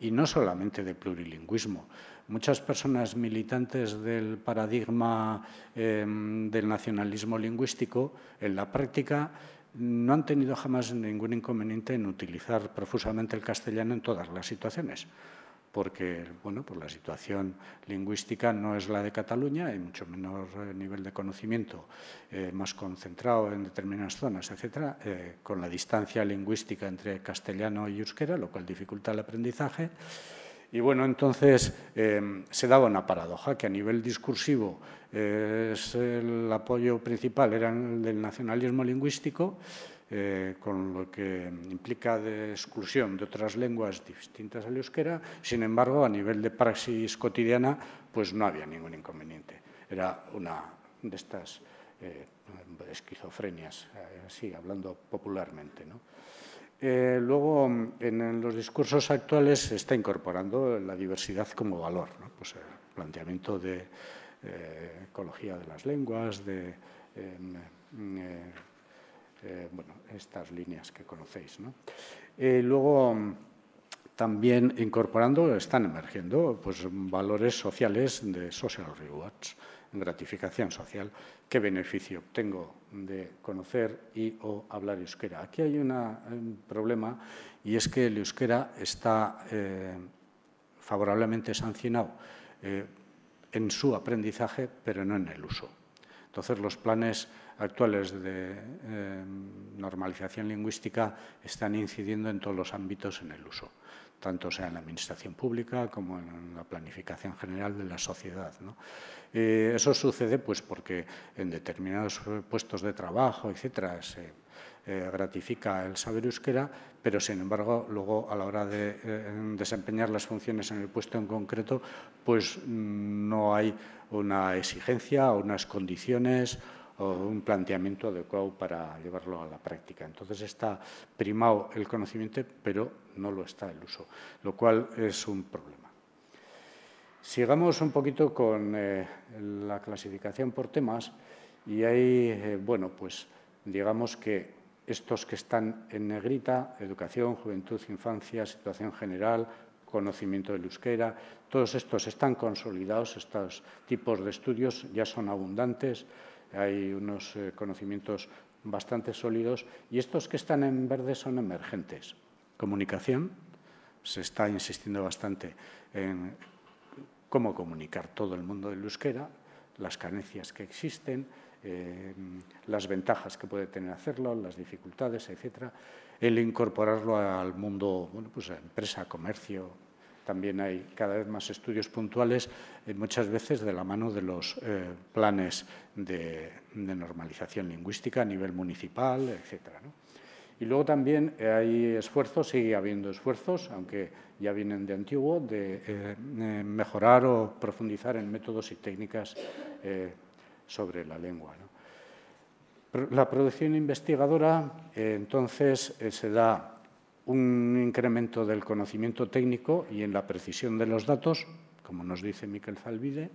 y no solamente de plurilingüismo muchas personas militantes del paradigma em, del nacionalismo lingüístico, en la práctica, no han tenido jamás ningún inconveniente en utilizar profusamente el castellano en todas las situaciones porque bueno, por pues la situación lingüística no es la de Cataluña, hay mucho menor eh, nivel de conocimiento, eh, más concentrado en determinadas zonas, etc., eh, con la distancia lingüística entre castellano y euskera, lo cual dificulta el aprendizaje. Y bueno, entonces em, se daba una paradoja, que a nivel discursivo eh, el apoyo principal era el del nacionalismo lingüístico, eh, con lo que implica de exclusión de otras lenguas distintas al euskera, sin embargo, a nivel de praxis cotidiana, pues no había ningún inconveniente. Era una de estas eh, esquizofrenias, así hablando popularmente. ¿no? Eh, luego, en, los discursos actuales se está incorporando la diversidad como valor, el pues, eh, planteamiento de eh, ecología de las lenguas, de em, estas líneas que conocéis. luego, también incorporando, están emergiendo pues, valores sociales de social rewards gratificación social, qué beneficio obtengo de conocer y o hablar euskera. Aquí hay un problema y es que el euskera está eh, favorablemente sancionado eh, en su aprendizaje, pero no en el uso. Entonces, los planes actuales de eh, normalización lingüística están incidiendo en todos los ámbitos en el uso, tanto sea en la administración pública como en la planificación general de la sociedad. Eh, eso sucede pues, porque en determinados puestos de trabajo, etcétera, se eh, gratifica el saber euskera, pero sin embargo luego a la hora de eh, desempeñar las funciones en el puesto en concreto, pues mm, no hay una exigencia, unas condiciones o un planteamiento adecuado para llevarlo a la práctica. Entonces está primado el conocimiento, pero no lo está el uso, lo cual es un problema. Sigamos un poquito con eh, la clasificación por temas y ahí, bueno, pues digamos que estos que están en negrita, educación, juventud, infancia, situación general, conocimiento del euskera, todos estos están consolidados, estos tipos de estudios ya son abundantes, hay unos eh, conocimientos bastante sólidos y estos que están en verde son emergentes. Comunicación, se está insistiendo bastante en cómo comunicar todo el mundo del euskera, las carencias que existen, Em, las ventajas que puede tener hacerlo, las dificultades, etcétera, el incorporarlo al mundo, bueno, pues a empresa, comercio. También hay cada vez más estudios puntuales, eh, muchas veces de la mano de los eh, planes de, normalización lingüística a nivel municipal, etcétera. Y luego también hay esfuerzos, sigue habiendo esfuerzos, aunque ya vienen de antiguo, de eh, mejorar o profundizar en métodos y técnicas sobre la lengua. La producción investigadora, eh, entonces, eh, se da un incremento del conocimiento técnico y en la precisión de los datos, como nos dice Miquel Zalvide.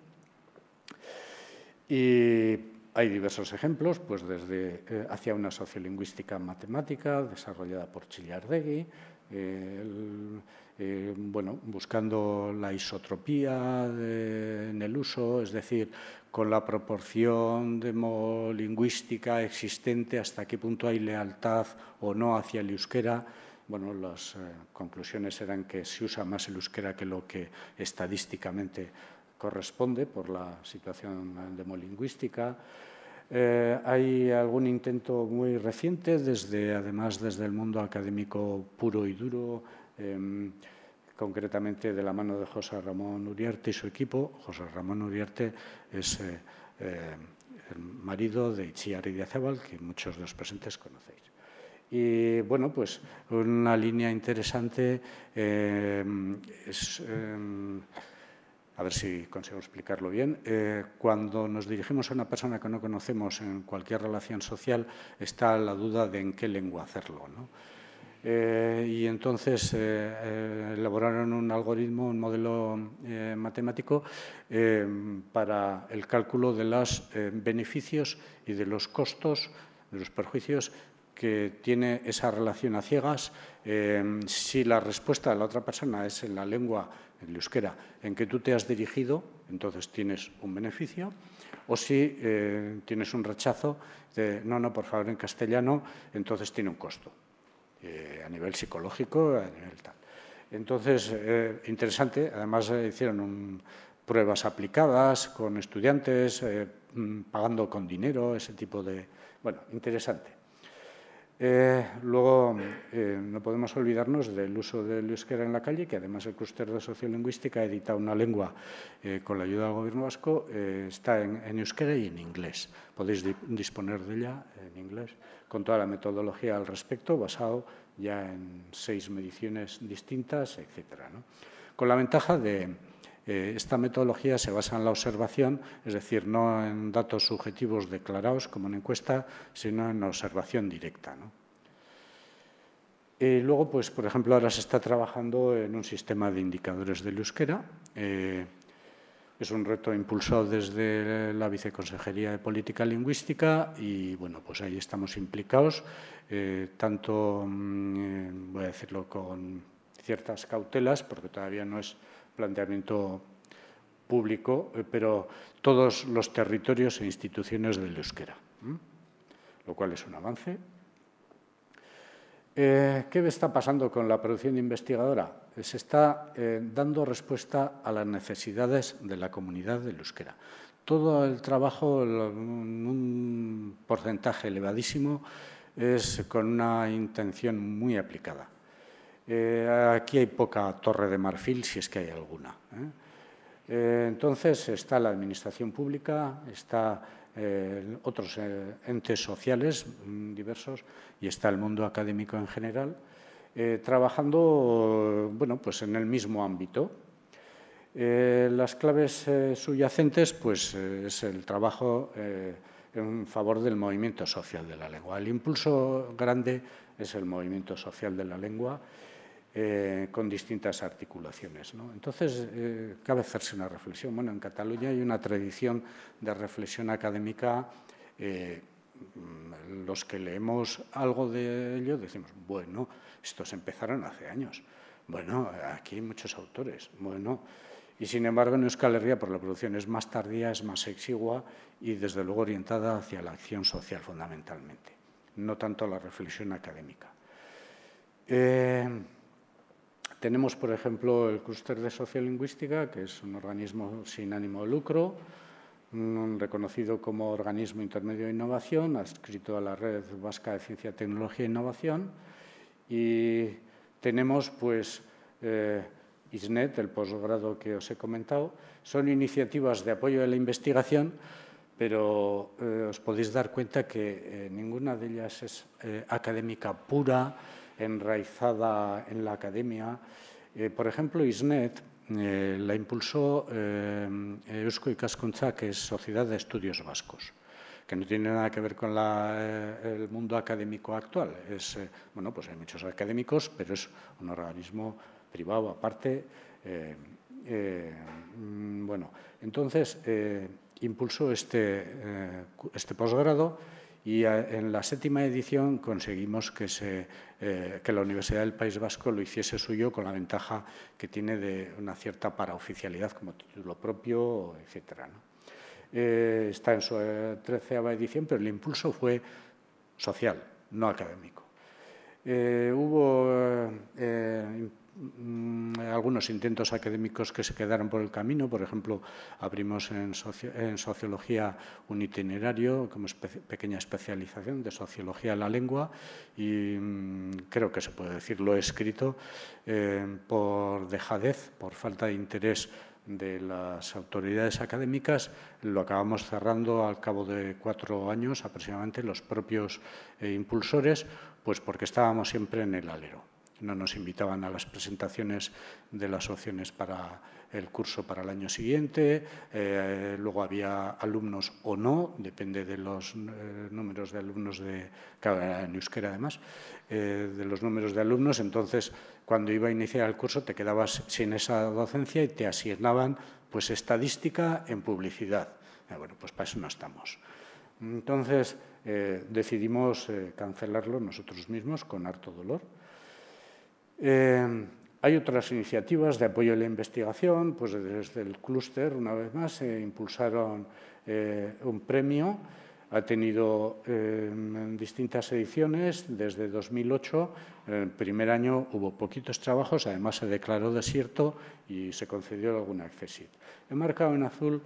Y hay diversos ejemplos, pues desde eh, hacia una sociolingüística matemática desarrollada por Chillardegui, bueno, buscando la isotropía en el uso, es decir, con la proporción demolingüística existente, hasta qué punto hay lealtad o no hacia el euskera. Bueno, las eh, conclusiones eran que se usa más el euskera que lo que estadísticamente corresponde por la situación eh, demolingüística. Eh, hay algún intento muy reciente, desde, además desde el mundo académico puro y duro, em, concretamente de la mano de José Ramón Uriarte y su equipo. José Ramón Uriarte es eh, eh, el marido de Itziar Acebal, que muchos de los presentes conocéis. Y bueno, pues una línea interesante eh, es, a ver si consigo explicarlo bien, cuando nos dirigimos a una persona que no conocemos en cualquier relación social está la duda de en qué lengua hacerlo. ¿no? Eh, y entonces eh, eh, elaboraron un algoritmo, un modelo matemático para el cálculo de los beneficios y de los costos, de los perjuicios que tiene esa relación a ciegas. si la respuesta de la otra persona es en la lengua, en el euskera, en que tú te has dirigido, entonces tienes un beneficio o si tienes un rechazo de no, no, por favor, en castellano, entonces tiene un costo. Eh, a nivel psicológico, a nivel tal. Entonces, eh, interesante, además eh, hicieron pruebas aplicadas con estudiantes, mm, pagando con dinero, ese tipo de... Bueno, interesante. luego, no podemos olvidarnos del uso del euskera en la calle, que además el clúster de sociolingüística edita una lengua con la ayuda del gobierno vasco, está en, en, euskera y en inglés. Podéis disponer de ella en inglés con toda la metodología al respecto, basado ya en seis mediciones distintas, etc. Con la ventaja de eh, esta metodología se basa en la observación, es decir, no en datos subjetivos declarados como en encuesta, sino en observación directa. luego, pues, por ejemplo, ahora se está trabajando en un sistema de indicadores de euskera. Eh, es un reto impulsado desde la Viceconsejería de Política Lingüística y, bueno, pues ahí estamos implicados, eh, tanto, mm, eh, voy a decirlo con ciertas cautelas, porque todavía no es planteamiento público, eh, pero todos los territorios e instituciones del euskera, lo cual es un avance eh, ¿Qué está pasando con la producción investigadora? Se está eh, dando respuesta a las necesidades de la comunidad del euskera. Todo el trabajo, un porcentaje elevadísimo, es con una intención muy aplicada. Eh, aquí hay poca torre de marfil, si es que hay alguna. entonces está la administración pública, está eh, otros eh, entes sociales mm, diversos y está el mundo académico en general, eh, trabajando pues en el mismo ámbito. las claves subyacentes pues, es el trabajo en favor del movimiento social de la lengua. El impulso grande es el movimiento social de la lengua eh, con distintas articulaciones. Entonces, eh, cabe hacerse una reflexión. Bueno, en Cataluña hay una tradición de reflexión académica. Eh, los que leemos algo de ello decimos, bueno, estos empezaron hace años. Bueno, aquí hay muchos autores. Bueno, y sin embargo en Euskal Herria por la producción es más tardía, es más exigua y desde luego orientada hacia la acción social fundamentalmente, no tanto la reflexión académica. Tenemos, por ejemplo, el Cluster de sociolingüística, que es un organismo sin ánimo de lucro, reconocido como organismo intermedio de innovación, adscrito a la Red Vasca de Ciencia, Tecnología e Innovación. Y tenemos, pues, eh, ISNET, el posgrado que os he comentado. Son iniciativas de apoyo a la investigación, pero eh, os podéis dar cuenta que eh, ninguna de ellas es académica pura, enraizada en la academia. Eh, por ejemplo, ISNET eh, la impulsó eh, Eusko Ikaskuntza, que es Sociedad de Estudios Vascos que no tiene nada que ver con el mundo académico actual. Es, bueno, pues hay muchos académicos, pero es un organismo privado aparte. Mm, bueno, entonces impulsó este, este posgrado y en la séptima edición conseguimos que, se, eh, la Universidad del País Vasco lo hiciese suyo con la ventaja que tiene de una cierta paraoficialidad como título propio, etc. Eh, está en su eh, treceava edición, pero el impulso fue social, no académico. hubo Mm, algunos intentos académicos que se quedaron por el camino. Por ejemplo, abrimos en, sociología un itinerario como pequeña especialización de sociología de la lengua y mm, creo que se puede decir lo he escrito eh, por dejadez, por falta de interés de las autoridades académicas lo acabamos cerrando al cabo de cuatro años aproximadamente los propios eh, impulsores, pues porque estábamos siempre en el alero no nos invitaban a las presentaciones de las opciones para el curso para el año siguiente, eh, luego había alumnos o no, depende de los eh, números de alumnos de, cada euskera además, eh, de los números de alumnos, entonces cuando iba a iniciar el curso te quedabas sin esa docencia y te asignaban pues estadística en publicidad. Ah, bueno, pues para eso no estamos. Entonces decidimos cancelarlo nosotros mismos con harto dolor Em, hay otras iniciativas de apoyo a la investigación, pues desde el clúster, una vez más, se impulsaron eh, un premio, ha tenido em, distintas ediciones, desde 2008, en el primer año hubo poquitos trabajos, además se declaró desierto y se concedió algún accesito. He marcado en azul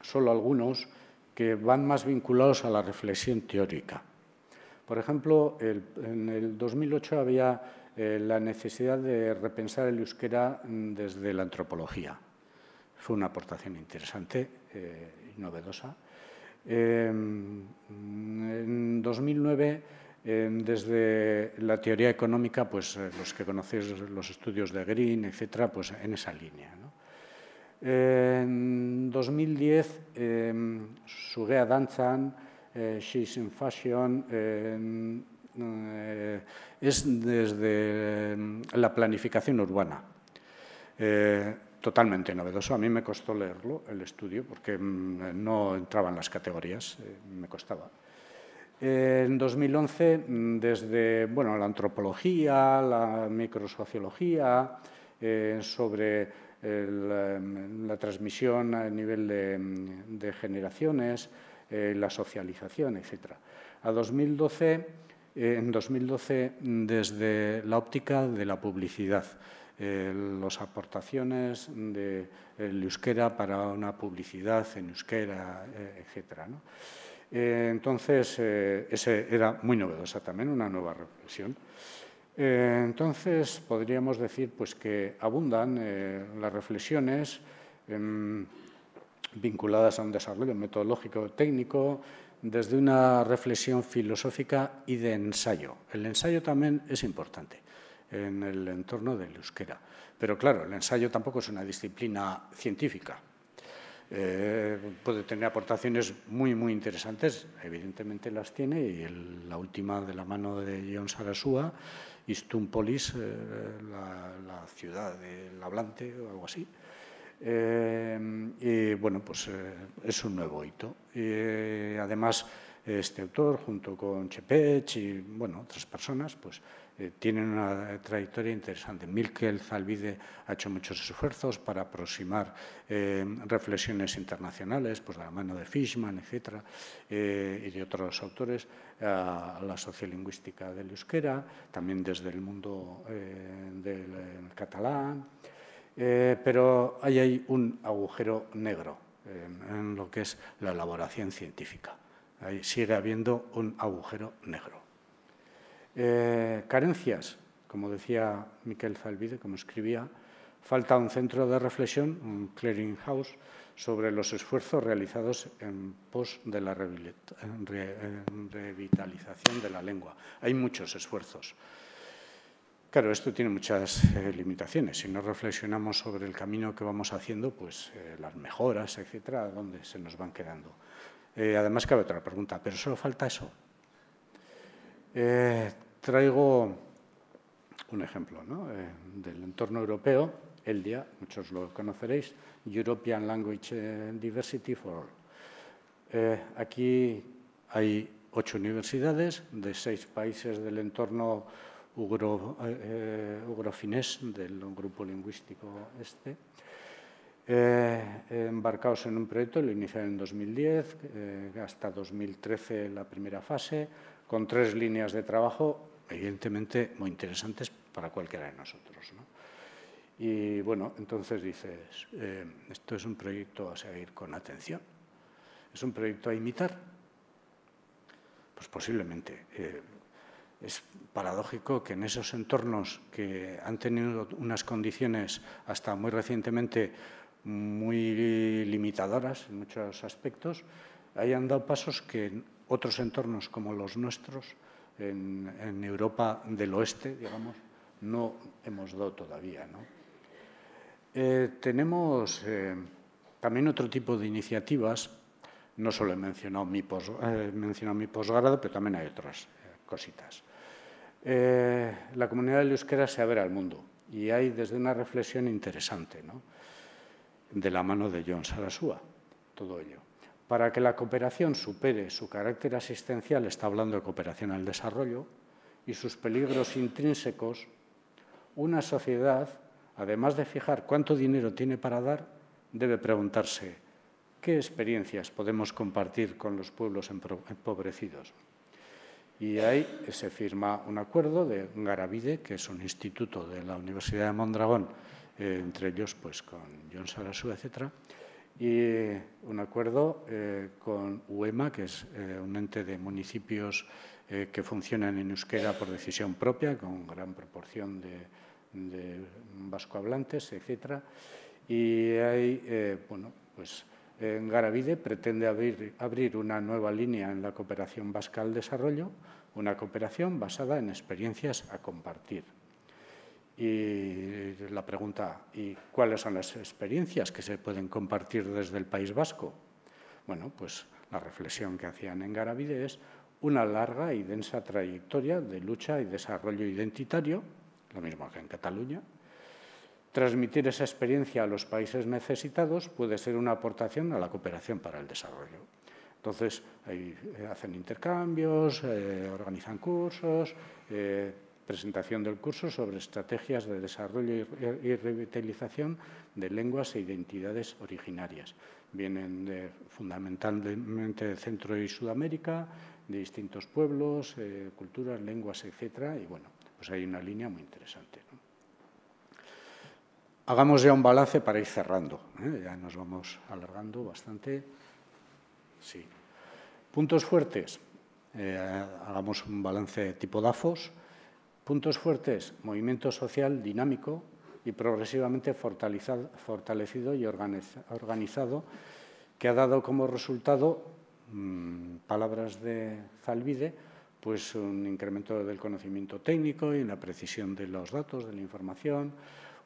solo algunos que van más vinculados a la reflexión teórica. Por ejemplo, en el 2008 había eh, la necesidad de repensar el euskera mm, desde la antropología. Fue una aportación interesante eh, y novedosa. Em, en 2009 em, desde la teoría económica, pues eh, los que conocéis los estudios de Green, etc., pues en esa línea. en 2010, em, eh, Danzan, She's in Fashion, eh, eh, es desde em, la planificación urbana. Eh, totalmente novedoso. A mí me costó leerlo, el estudio, porque em, no entraban en las categorías, eh, me costaba. en 2011, em, desde bueno, la antropología, la microsociología, sobre la, transmisión a nivel de, de generaciones, la socialización, etc. A 2012 en 2012 desde la óptica de la publicidad. Eh, las aportaciones de euskera para una publicidad en euskera, eh, etc. Eh, entonces, ese era muy novedosa también, una nueva reflexión. entonces, podríamos decir pues, que abundan las reflexiones em, vinculadas a un desarrollo metodológico técnico, desde una reflexión filosófica y de ensayo. El ensayo también es importante en el entorno del euskera. Pero claro, el ensayo tampoco es una disciplina científica. Eh, puede tener aportaciones muy, muy interesantes, evidentemente las tiene, y la última de la mano de John Sarasúa, Istumpolis, eh, la, ciudad del hablante o algo así, eh, y bueno, pues eh, es un nuevo hito. Y, eh, además, este autor, junto con Chepech y bueno, otras personas, pues tienen una trayectoria interesante. Milkel Zalvide ha hecho muchos esfuerzos para aproximar reflexiones internacionales, pues de la mano de Fishman, etcétera, y de otros autores, a, la sociolingüística del euskera, también desde el mundo del catalán. Eh, pero ahí hay un agujero negro eh, en, lo que es la elaboración científica. sigue habiendo un agujero negro. Eh, carencias, como decía Miquel Zalvide, como escribía, falta un centro de reflexión, un clearinghouse, sobre los esfuerzos realizados en pos de la revitalización de la lengua. Hay muchos esfuerzos. Claro, esto tiene muchas eh, limitaciones. Si no reflexionamos sobre el camino que vamos haciendo, pues eh, las mejoras, etcétera, ¿a dónde se nos van quedando? Eh, además, cabe otra pregunta, pero solo falta eso. traigo un ejemplo del entorno europeo, el día, muchos lo conoceréis, European Language Diversity for All. aquí hay ocho universidades de seis países del entorno europeo ugrofinés eh, del grupo lingüístico este, eh, embarcados en un proyecto, lo iniciaron en 2010, eh, hasta 2013 la primera fase, con tres líneas de trabajo, evidentemente muy interesantes para cualquiera de nosotros. Y bueno, entonces dices, esto es un proyecto a seguir con atención, es un proyecto a imitar. Pues posiblemente. Es paradójico que en esos entornos que han tenido unas condiciones hasta muy recientemente muy limitadoras en muchos aspectos, hayan dado pasos que en otros entornos como los nuestros, en, Europa del Oeste, digamos, no hemos dado todavía. Eh, tenemos eh, también otro tipo de iniciativas, no solo mencionado mi, eh, he mencionado mi posgrado, pero también hay otras cositas. Eh, la comunidad de euskera se abre al mundo y hay desde una reflexión interesante, de la mano de John Sarasúa, todo ello. Para que la cooperación supere su carácter asistencial, está hablando de cooperación al desarrollo, y sus peligros intrínsecos, una sociedad, además de fijar cuánto dinero tiene para dar, debe preguntarse qué experiencias podemos compartir con los pueblos empobrecidos y ahí se firma un acuerdo de Garavide, que es un instituto de la Universidad de Mondragón, eh, entre ellos pues, con John Sarasú, etc. Y un acuerdo eh, con UEMA, que es eh, un ente de municipios que funcionan en euskera por decisión propia, con gran proporción de, vascohablantes, etc. Y hay, bueno, pues en Garavide pretende abrir, una nueva línea en la cooperación vasca al desarrollo, una cooperación basada en experiencias a compartir. Y la pregunta, ¿y cuáles son las experiencias que se pueden compartir desde el País Vasco? Bueno, pues la reflexión que hacían en Garavide es una larga y densa trayectoria de lucha y desarrollo identitario, lo mismo que en Cataluña, Transmitir esa experiencia a los países necesitados puede ser una aportación a la cooperación para el desarrollo. Entonces, eh, hacen intercambios, eh, organizan cursos, eh, presentación del curso sobre estrategias de desarrollo y revitalización de lenguas e identidades originarias. Vienen fundamentalmente de Centro y Sudamérica, de distintos pueblos, culturas, lenguas, etcétera. Y bueno, pues hay una línea muy interesante. Hagamos ya un balance para ir cerrando. ¿eh? Ya nos vamos alargando bastante. Sí. Puntos fuertes. Eh, hagamos un balance tipo DAFOS. Puntos fuertes, movimiento social dinámico y progresivamente fortalecido y organizado, que ha dado como resultado, mm, palabras de Zalvide, pues un incremento del conocimiento técnico y la precisión de los datos, de la información,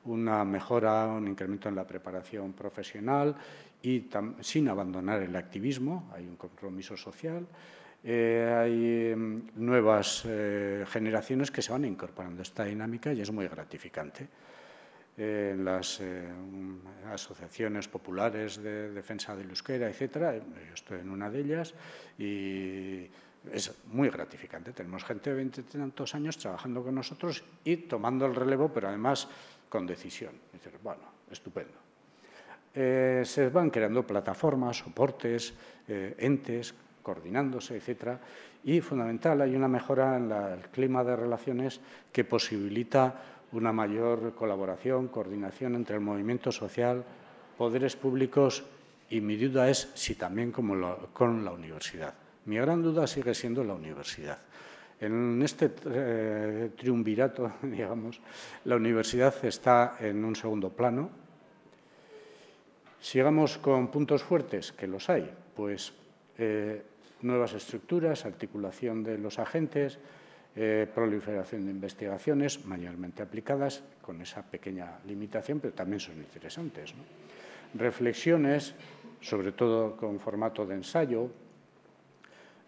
una mejora, un incremento en la preparación profesional y sin abandonar el activismo, hay un compromiso social, eh, hay em, nuevas eh, generaciones que se van incorporando a esta dinámica y es muy gratificante. En eh, las asociaciones populares de defensa del euskera, etcétera, yo estoy en una de ellas y es muy gratificante. Tenemos gente de tantos años trabajando con nosotros y tomando el relevo, pero además con decisión. bueno, estupendo. Eh, se van creando plataformas, soportes, eh, entes, coordinándose, etcétera. Y fundamental, hay una mejora en el clima de relaciones que posibilita una mayor colaboración, coordinación entre el movimiento social, poderes públicos y mi duda es si también como con la universidad. Mi gran duda sigue siendo la universidad. En este eh, triunvirato, digamos, la universidad está en un segundo plano. Sigamos con puntos fuertes, que los hay, pues eh, nuevas estructuras, articulación de los agentes, eh, proliferación de investigaciones mayormente aplicadas, con esa pequeña limitación, pero también son interesantes. Reflexiones, sobre todo con formato de ensayo,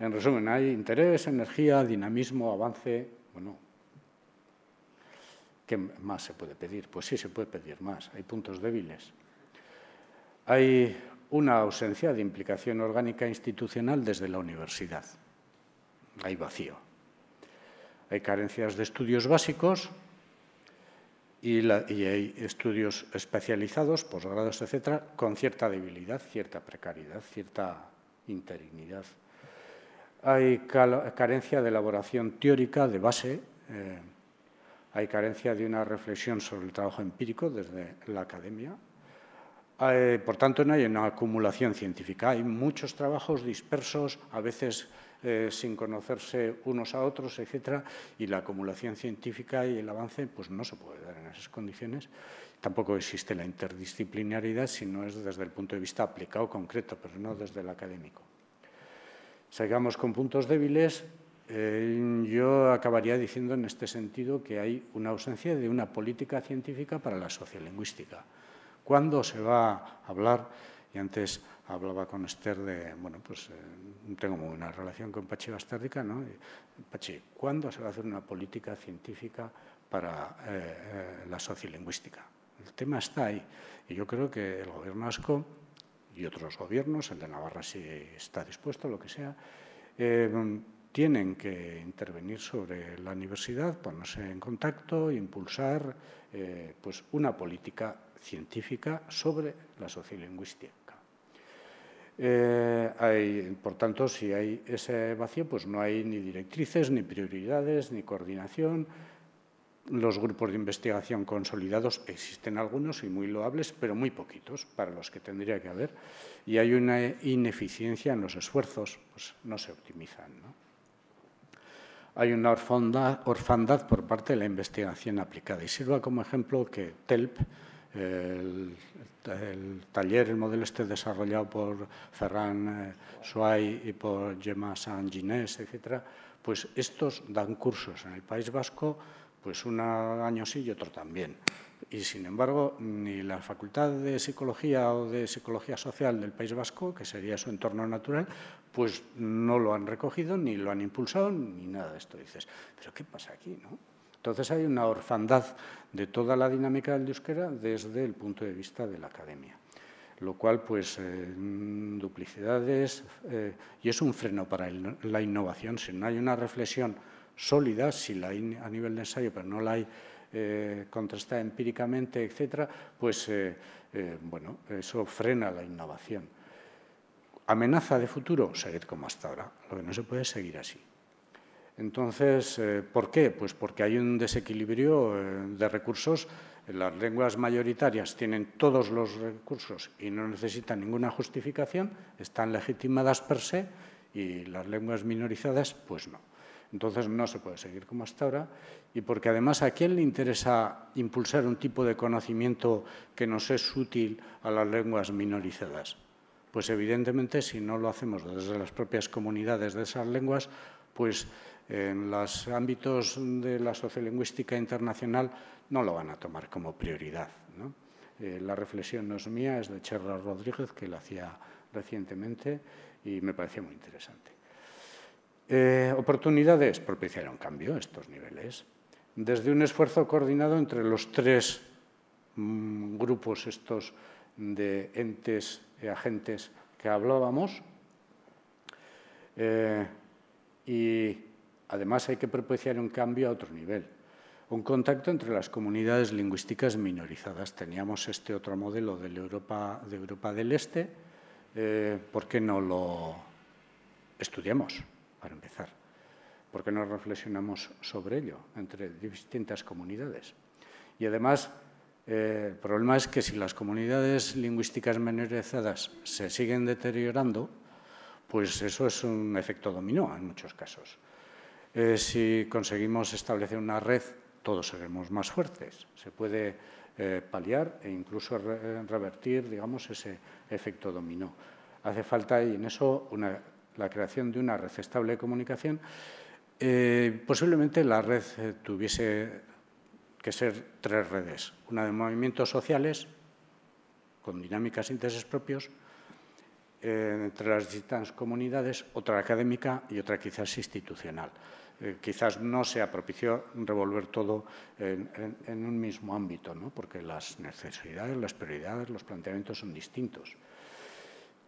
en resumen, hay interés, energía, dinamismo, avance. Bueno, ¿qué más se puede pedir? Pues sí, se puede pedir más. Hay puntos débiles. Hay una ausencia de implicación orgánica institucional desde la universidad. Hay vacío. Hay carencias de estudios básicos y, y hay estudios especializados, posgrados, etcétera, con cierta debilidad, cierta precariedad, cierta interinidad hay carencia de elaboración teórica de base, eh, hay carencia de una reflexión sobre el trabajo empírico desde la academia. por tanto, no hay una acumulación científica. Hay muchos trabajos dispersos, a veces eh, sin conocerse unos a otros, etc. y la acumulación científica y el avance pues no se puede dar en esas condiciones. Tampoco existe la interdisciplinaridad si no es desde el punto de vista aplicado concreto, pero no desde el académico. Sigamos con puntos débiles. Eh, yo acabaría diciendo en este sentido que hay una ausencia de una política científica para la sociolingüística. ¿Cuándo se va a hablar? Y antes hablaba con Esther de, bueno, pues eh, tengo muy buena relación con Pachi Bastardica, ¿no? Pachi, ¿cuándo se va a hacer una política científica para eh, la sociolingüística? El tema está ahí. Y yo creo que el Gobierno ASCO y otros gobiernos, el de Navarra si está dispuesto, lo que sea, eh, tienen que intervenir sobre la universidad, ponerse en contacto, impulsar eh, pues una política científica sobre la sociolingüística. Eh, por tanto, si hay ese vacío, pues no hay ni directrices, ni prioridades, ni coordinación, los grupos de investigación consolidados, existen algunos y muy loables, pero muy poquitos para los que tendría que haber, y hay una ineficiencia en los esfuerzos, pues no se optimizan. Hay una orfandad, por parte de la investigación aplicada, y sirva como ejemplo que TELP, el, taller, el modelo este desarrollado por Ferran eh, Soai y por Gemma San Ginés, etc., pues estos dan cursos en el País Vasco pues un año sí y otro también. Y sin embargo, ni la Facultad de Psicología o de Psicología Social del País Vasco, que sería su entorno natural, pues no lo han recogido, ni lo han impulsado, ni nada de esto. Dices, ¿pero qué pasa aquí? No? Entonces hay una orfandad de toda la dinámica del desde el punto de vista de la academia lo cual pues eh, duplicidades eh, y es un freno para la innovación. Si no hay una reflexión sólida, si la hay a nivel necesario, pero no la hay eh, contrastada empíricamente, etcétera, pues eh, eh, bueno, eso frena la innovación. Amenaza de futuro, seguir como hasta ahora. Lo que no se puede es seguir así. Entonces, ¿por qué? Pues porque hay un desequilibrio de recursos. Las lenguas mayoritarias tienen todos los recursos y no necesitan ninguna justificación, están legitimadas per se y las lenguas minorizadas, pues no. Entonces no se puede seguir como hasta ahora y porque además a quién le interesa impulsar un tipo de conocimiento que nos es útil a las lenguas minorizadas. Pues evidentemente si no lo hacemos desde las propias comunidades de esas lenguas, pues en los ámbitos de la sociolingüística internacional no lo van a tomar como prioridad. Eh, la reflexión no es mía, es de Cherra Rodríguez, que la hacía recientemente y me parecía muy interesante. Eh, ¿Oportunidades? Propiciar un cambio estos niveles desde un esfuerzo coordinado entre los tres mm, grupos estos de entes y eh, agentes que hablábamos. Eh, y además hay que propiciar un cambio a otro nivel. Un contacto entre las comunidades lingüísticas minorizadas. Teníamos este otro modelo de Europa, de Europa del Este. ¿Por qué no lo estudiamos? para empezar. porque qué no reflexionamos sobre ello entre distintas comunidades? Y además, eh, el problema es que si las comunidades lingüísticas menorizadas se siguen deteriorando, pues eso es un efecto dominó en muchos casos. Eh, si conseguimos establecer una red, todos seremos más fuertes. Se puede eh, paliar e incluso revertir, digamos, ese efecto dominó. Hace falta, y en eso, una la creación de una red estable de comunicación, eh, posiblemente la red eh, tuviese que ser tres redes. Una de movimientos sociales, con dinámicas y e intereses propios, eh, entre las distintas comunidades, otra académica y otra quizás institucional. quizás no sea propicio revolver todo en, un mismo ámbito, porque las necesidades, las prioridades, los planteamientos son distintos.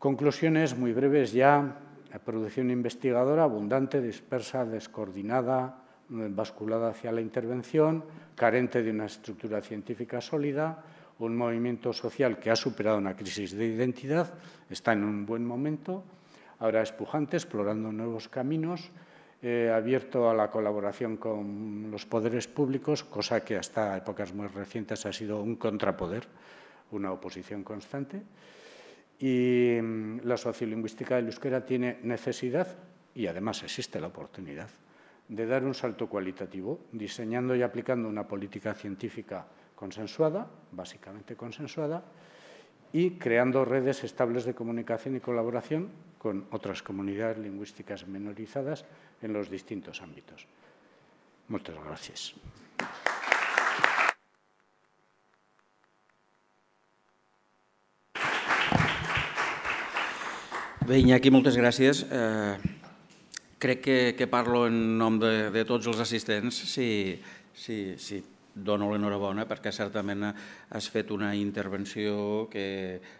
Conclusiones muy breves ya producción investigadora abundante, dispersa, descoordinada, mm, basculada hacia la intervención, carente de una estructura científica sólida, un movimiento social que ha superado una crisis de identidad, está en un buen momento, ahora es pujante, explorando nuevos caminos, eh, abierto a la colaboración con los poderes públicos, cosa que hasta épocas muy recientes ha sido un contrapoder, una oposición constante y mm, la sociolingüística del euskera tiene necesidad y además existe la oportunidad de dar un salto cualitativo diseñando y aplicando una política científica consensuada, básicamente consensuada, y creando redes estables de comunicación y colaboración con otras comunidades lingüísticas menorizadas en los distintos ámbitos. Muchas gracias. Bé, Iñaki, moltes gràcies. Eh, crec que, que parlo en nom de, de tots els assistents. Si, si, dono l'enhorabona perquè certament has fet una intervenció que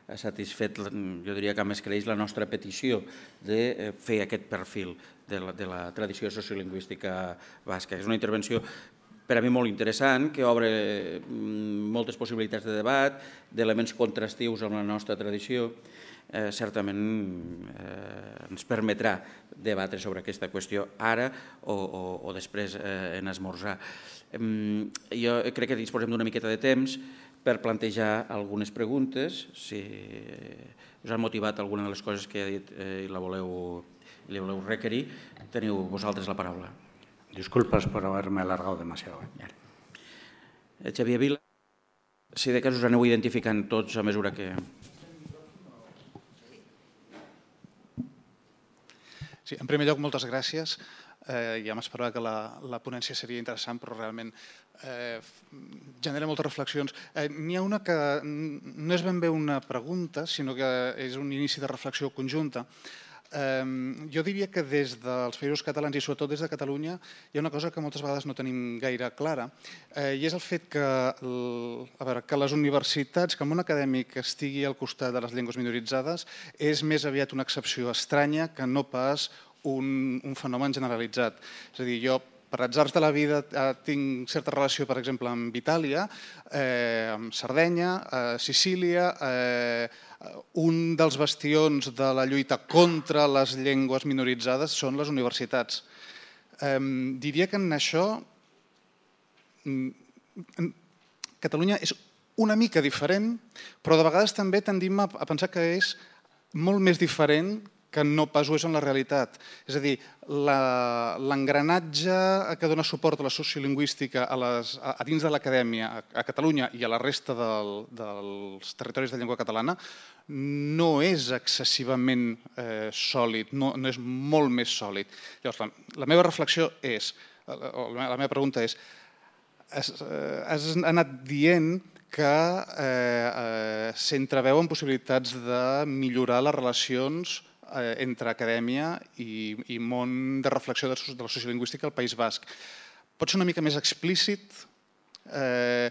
ha satisfet, jo diria que més creix, la nostra petició de eh, fer aquest perfil de la, de la tradició sociolingüística basca. És una intervenció per a mi molt interessant, que obre mm, moltes possibilitats de debat, d'elements contrastius amb la nostra tradició, eh, certament eh, ens permetrà debatre sobre aquesta qüestió ara o, o, o després eh, en esmorzar. Jo crec que disposem d'una miqueta de temps per plantejar algunes preguntes, si us han motivat alguna de les coses que ha dit eh, i la voleu, li voleu requerir, teniu vosaltres la paraula. Disculpes per haver-me alargat demasiado. Eh? Xavier Vila, si de cas us aneu identificant tots a mesura que... Sí, en primer lloc, moltes gràcies. Eh, ja m'esperava que la, la ponència seria interessant, però realment eh, genera moltes reflexions. Eh, N'hi ha una que no és ben bé una pregunta, sinó que és un inici de reflexió conjunta jo diria que des dels països catalans i sobretot des de Catalunya hi ha una cosa que moltes vegades no tenim gaire clara eh, i és el fet que, a veure, que les universitats, que el món acadèmic estigui al costat de les llengües minoritzades és més aviat una excepció estranya que no pas un, un fenomen generalitzat. És a dir, jo per atzars de la vida eh, tinc certa relació, per exemple, amb Itàlia, eh, amb Sardenya, eh, Sicília, eh, un dels bastions de la lluita contra les llengües minoritzades són les universitats. Eh, diria que en això mm, Catalunya és una mica diferent, però de vegades també tendim a pensar que és molt més diferent que no pas ho és en la realitat. És a dir, l'engranatge que dona suport a la sociolingüística a, les, a, a dins de l'acadèmia a, a Catalunya i a la resta del, dels territoris de llengua catalana no és excessivament eh, sòlid, no, no és molt més sòlid. Llavors, la, la meva reflexió és, eh, o la, la meva pregunta és, has, eh, has anat dient que eh, eh, s'entreveuen possibilitats de millorar les relacions eh, entre acadèmia i, i món de reflexió de, de la sociolingüística al País Basc. Pot ser una mica més explícit? Eh,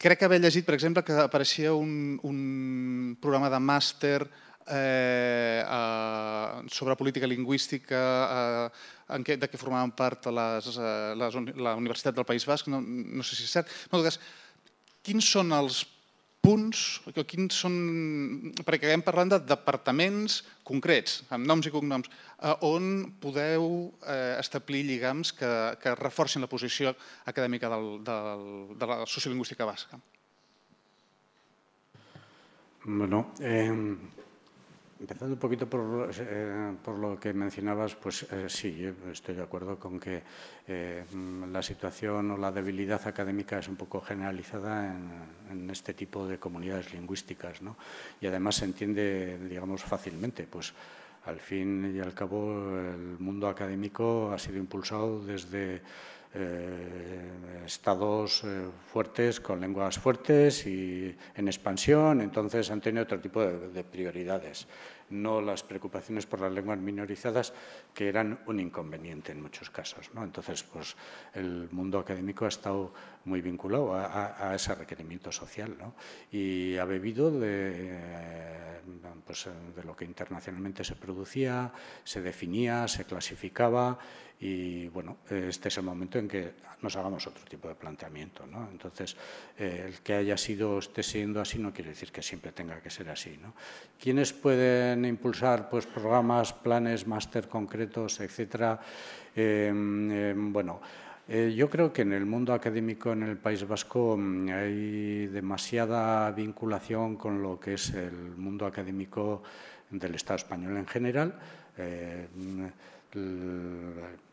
crec que haver llegit, per exemple, que apareixia un, un programa de màster eh, eh, sobre política lingüística, eh, en què, de què formaven part les, eh, les, la Universitat del País Basc, no, no sé si és cert. No, en tot cas, quins són els punts, quins són, perquè acabem parlant de departaments concrets, amb noms i cognoms, eh, on podeu eh, establir lligams que, que reforcin la posició acadèmica del, del, de la sociolingüística basca? Bueno, eh, Empezando un poquito eh, por, lo que mencionabas, pues eh, sí, estoy de acuerdo con que eh, mm, la situación o la debilidad académica es un poco generalizada en, en este tipo de comunidades lingüísticas, ¿no? Y además se entiende, digamos, fácilmente, pues al fin y al cabo el mundo académico ha sido impulsado desde eh, estados eh, fuertes con lenguas fuertes y en expansión, entonces han tenido otro tipo de, prioridades, no las preocupaciones por las lenguas minorizadas que eran un inconveniente en muchos casos. ¿no? Entonces, pues el mundo académico ha estado muy vinculado a, ese requerimiento social ¿no? y ha bebido de, eh, pues, de lo que internacionalmente se producía, se definía, se clasificaba y bueno, este es el momento en que nos hagamos otro tipo de planteamiento. ¿no? Entonces, eh, el que haya sido, esté siendo así, no quiere decir que siempre tenga que ser así. ¿no? ¿Quiénes pueden impulsar pues, programas, planes, máster concretos, etcétera? Em, em, bueno, eh, yo creo que en el mundo académico en el País Vasco mm, hay demasiada vinculación con lo que es el mundo académico del Estado español en general. Eh, mm,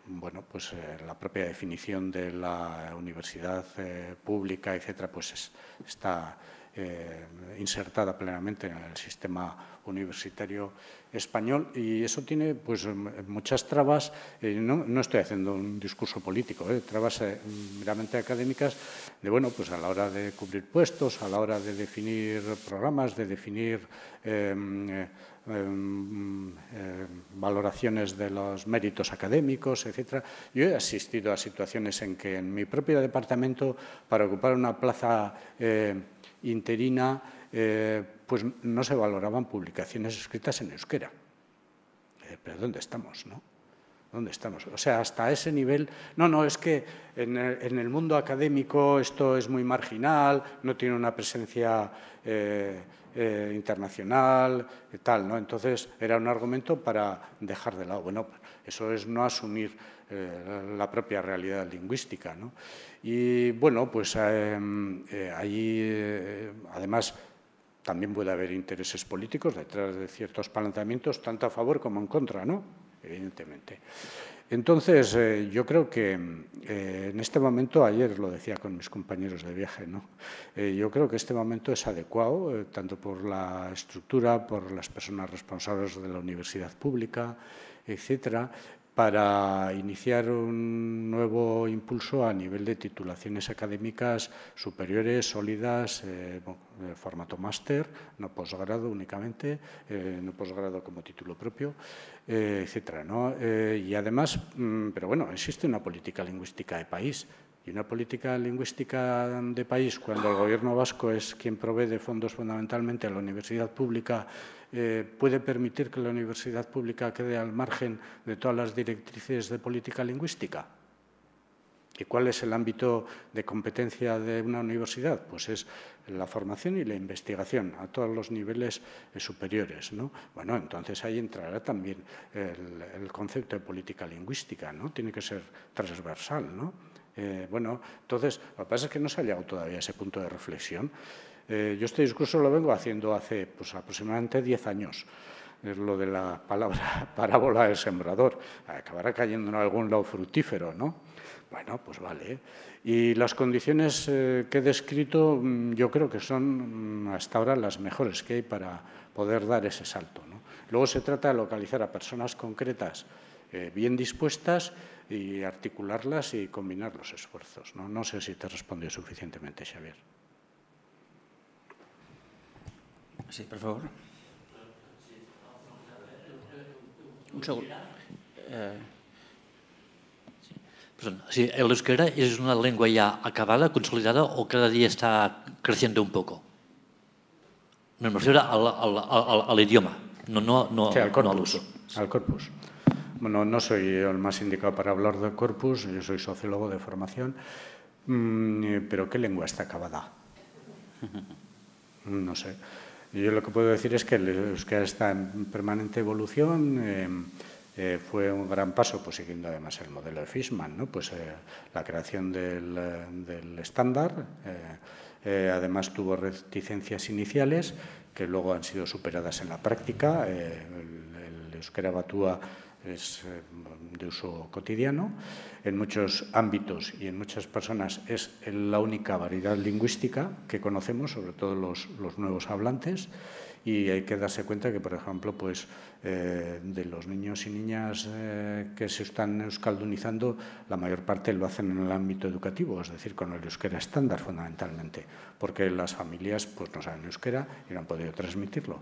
bueno, pues eh, la propia definición de la universidad eh, pública, etcétera, pues está eh, insertada plenamente en el sistema universitario español y eso tiene pues muchas trabas, no, no, estoy haciendo un discurso político, trabas meramente académicas de, bueno, pues a la hora de cubrir puestos, a la hora de definir programas, de definir em, Em, em, valoraciones de los méritos académicos, etc. Yo he asistido a situaciones en que en mi propio departamento, para ocupar una plaza em, interina, eh, pues no se valoraban publicaciones escritas en euskera. Eh, ¿Pero dónde estamos? No? ¿Dónde estamos? O sea, hasta ese nivel, no, no, es que en el, mundo académico esto es muy marginal, no tiene una presencia eh, eh, internacional, tal, ¿no? Entonces era un argumento para dejar de lado. Bueno, eso es no asumir eh, la propia realidad lingüística, ¿no? Y bueno, pues ahí, además, también puede haber intereses políticos detrás de ciertos planteamientos, tanto a favor como en contra, ¿no? evidentemente. Entonces, eh, yo creo que eh, en este momento, ayer lo decía con mis compañeros de viaje, ¿no? Eh, yo creo que este momento es adecuado, tanto por la estructura, por las personas responsables de la universidad pública, etcétera, para iniciar un nuevo impulso a nivel de titulaciones académicas superiores, sólidas, eh, formato máster, no posgrado únicamente, eh, no posgrado como título propio, eh, etcétera. etc. y además, mm, pero bueno, existe una política lingüística de país y una política lingüística de país, cuando el Gobierno vasco es quien provee de fondos fundamentalmente a la universidad pública, eh, puede permitir que la universidad pública quede al margen de todas las directrices de política lingüística. ¿Y cuál es el ámbito de competencia de una universidad? Pues es la formación y la investigación a todos los niveles eh, superiores. Bueno, entonces ahí entrará también el, el, concepto de política lingüística, ¿no? Tiene que ser transversal, ¿no? Eh, bueno, entonces, lo que pasa es que no se ha llegado todavía a ese punto de reflexión. Eh, yo este discurso lo vengo haciendo hace pues, aproximadamente 10 años. Es lo de la palabra parábola del sembrador. Acabará cayendo en algún lado fructífero, ¿no? Bueno, pues vale. Y las condiciones eh, que he descrito mm, yo creo que son mm, hasta ahora las mejores que hay para poder dar ese salto. Luego se trata de localizar a personas concretas eh, bien dispuestas y articularlas y combinar los esfuerzos. No, no sé si te respondió suficientemente, Xavier. Sí, por favor. Un segon. Eh... Sí, el euskera es una lengua ya acabada, consolidada o cada día está creciendo un poco. Me refiero al, al, al, al idioma, no, no, no, sí, al corpus, no al uso. Al corpus. Bueno, no soy el más indicado para hablar de corpus, yo soy sociólogo de formación, mm, pero ¿qué lengua está acabada? No sé. Yo lo que puedo decir es que el euskera está en permanente evolución. Eh, eh, fue un gran paso, pues siguiendo además el modelo de Fishman, ¿no? pues, eh, la creación del, estándar. además tuvo reticencias iniciales que luego han sido superadas en la práctica. el euskera batúa es eh, de uso cotidiano. En muchos ámbitos y en muchas personas es la única variedad lingüística que conocemos, sobre todo los, nuevos hablantes. Y hay que darse cuenta que, por ejemplo, pues, eh, de los niños y niñas eh, que se están euskaldunizando, la mayor parte lo hacen en el ámbito educativo, es decir, con el euskera estándar fundamentalmente, porque las familias pues, no saben euskera y no han podido transmitirlo.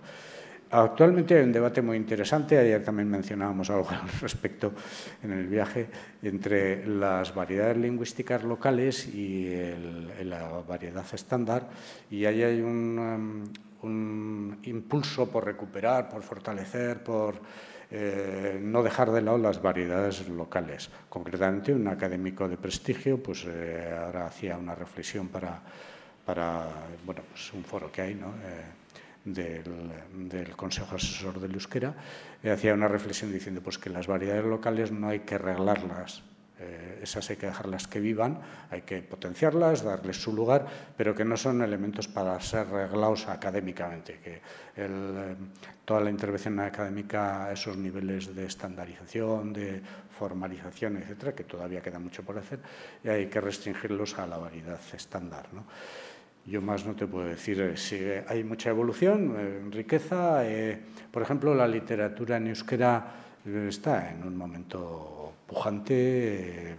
Actualmente hay un debate muy interesante, ayer también mencionábamos algo al respecto en el viaje, entre las variedades lingüísticas locales y la variedad estándar, y ahí hay un, um, impulso por recuperar, por fortalecer, por eh, no dejar de lado las variedades locales. Concretamente, un académico de prestigio pues, eh, ahora hacía una reflexión para, bueno, pues un foro que hay, ¿no? Eh, del, Consejo Asesor del Euskera, eh, hacía una reflexión diciendo pues, que las variedades locales no hay que arreglarlas, eh, esas hay que dejarlas que vivan, hay que potenciarlas, darles su lugar, pero que no son elementos para ser reglados académicamente, que eh, toda la intervención académica a esos niveles de estandarización, de formalización, etcétera, que todavía queda mucho por hacer, y hay que restringirlos a la variedad estándar. ¿no? Yo más no te puedo decir. Eh, sí, eh, hay mucha evolución, eh, riqueza. por ejemplo, la literatura en está en un momento pujante,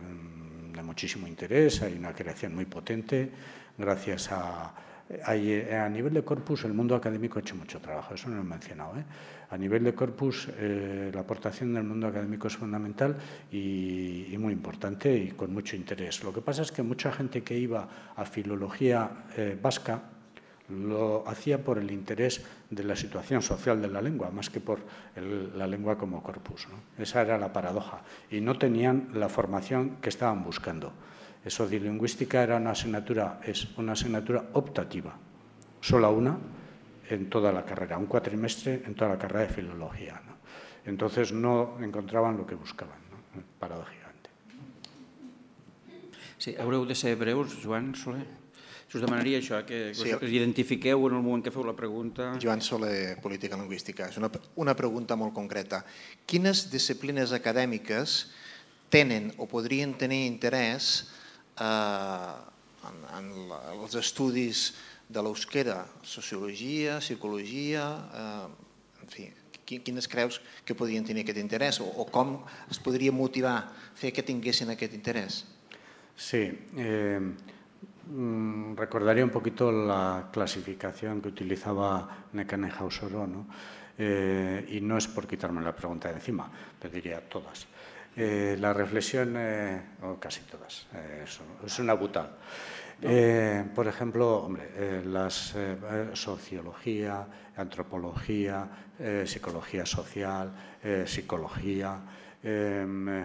de muchísimo interés. Hay una creación muy potente gracias a eh, a nivel de corpus, el mundo académico ha hecho mucho trabajo, eso no lo he mencionado. ¿eh? A nivel de corpus, eh, la aportación del mundo académico es fundamental y, muy importante y con mucho interés. Lo que pasa es que mucha gente que iba a filología vasca lo hacía por el interés de la situación social de la lengua, más que por la lengua como corpus. Esa era la paradoja. Y no tenían la formación que estaban buscando. Eso de lingüística era una asignatura, es una asignatura optativa, solo una en toda la carrera, un cuatrimestre en toda la carrera de filología. ¿no? Entonces no encontraban lo que buscaban, no? paradójicamente. Sí, haureu de ser breus, Joan Soler. Si us demanaria això, que, sí. que us identifiqueu en el moment que feu la pregunta. Joan Soler, Política Lingüística. És una, una pregunta molt concreta. Quines disciplines acadèmiques tenen o podrien tenir interès en, en la, els estudis de l'eusquera, sociologia, psicologia, eh, en fi, quines creus que podrien tenir aquest interès o, o com es podria motivar fer que tinguessin aquest interès? Sí, eh, mm, recordaré un poquito la clasificación que utilizaba Nekanehau Soro, ¿no? Eh, y no es por quitarme la pregunta de encima, pero diría todas. Eh, la reflexión, eh, o casi todas, eh, es una butal. por ejemplo, hombre, las sociología, antropología, psicología social, psicología, em,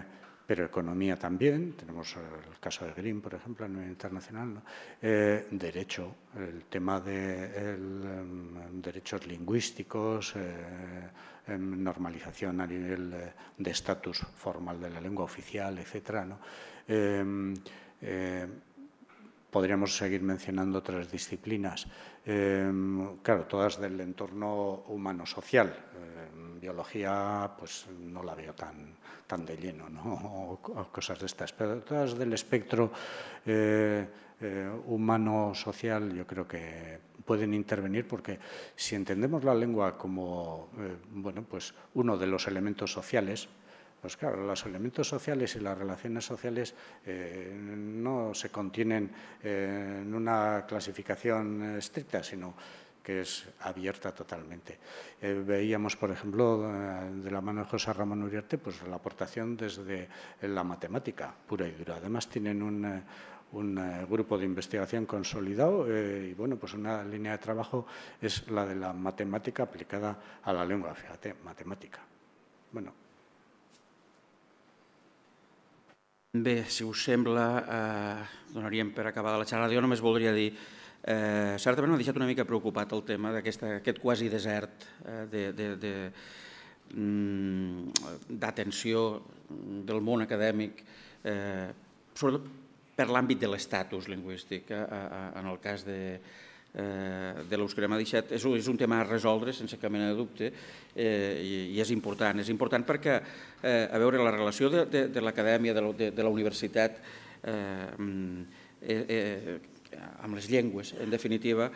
pero economía también, tenemos el caso de Green, por ejemplo, a nivel internacional, eh, derecho, el tema de em, derechos lingüísticos, eh, em, normalización a nivel eh, de estatus formal de la lengua oficial, etcétera, ¿no? Em, Podríamos seguir mencionando otras disciplinas, em, claro, todas del entorno humano-social. Em, biología, pues no la veo tan, tan de lleno, ¿no? o, cosas de estas, pero todas del espectro eh, eh, humano-social yo creo que pueden intervenir porque si entendemos la lengua como eh, bueno, pues uno de los elementos sociales, pues claro, los elementos sociales y las relaciones sociales eh, no se contienen eh, en una clasificación estricta, sino que es abierta totalmente. Eh, veíamos, por ejemplo, de la mano de José Ramón Uriarte, pues la aportación desde la matemática pura y dura. Además, tienen un, grupo de investigación consolidado y bueno, pues una línea de trabajo es la de la matemática aplicada a la lengua, fíjate, matemática. Bueno, Bé, si us sembla, eh, donaríem per acabada la xerrada. Jo només voldria dir, eh, certament m'ha deixat una mica preocupat el tema d'aquest quasi desert eh, de, de, de mm, d'atenció del món acadèmic, eh, sobretot per l'àmbit de l'estatus lingüístic, eh, eh, en el cas de, Eh, de l'Euscarema 17 és, és un tema a resoldre sense cap mena de dubte eh, i, i és important. És important perquè, eh, a veure, la relació de, de, de l'acadèmia, de, de, de la universitat eh, mm, eh, eh, amb les llengües, en definitiva,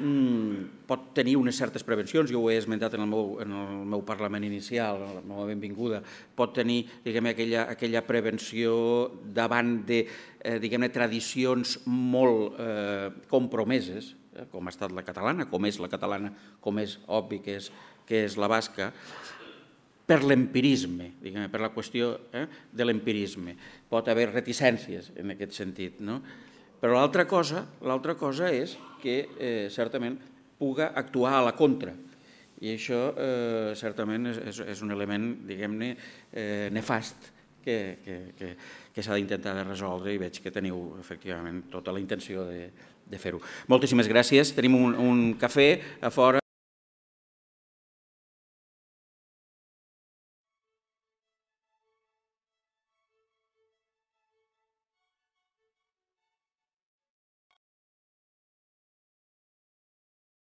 mm, pot tenir unes certes prevencions, jo ho he esmentat en el meu, en el meu parlament inicial, en la meva benvinguda, pot tenir diguem, aquella, aquella prevenció davant de eh, diguem tradicions molt eh, compromeses, com ha estat la catalana, com és la catalana, com és obvi que és, que és la basca, per l'empirisme, per la qüestió eh, de l'empirisme. Pot haver reticències en aquest sentit. No? Però l'altra cosa, l'altra cosa és que eh, certament puga actuar a la contra. I això eh, certament és, és un element, diguem-ne, eh, nefast que, que, que, que s'ha d'intentar de resoldre i veig que teniu efectivament tota la intenció de, de fer-ho. Moltíssimes gràcies. Tenim un, un cafè a fora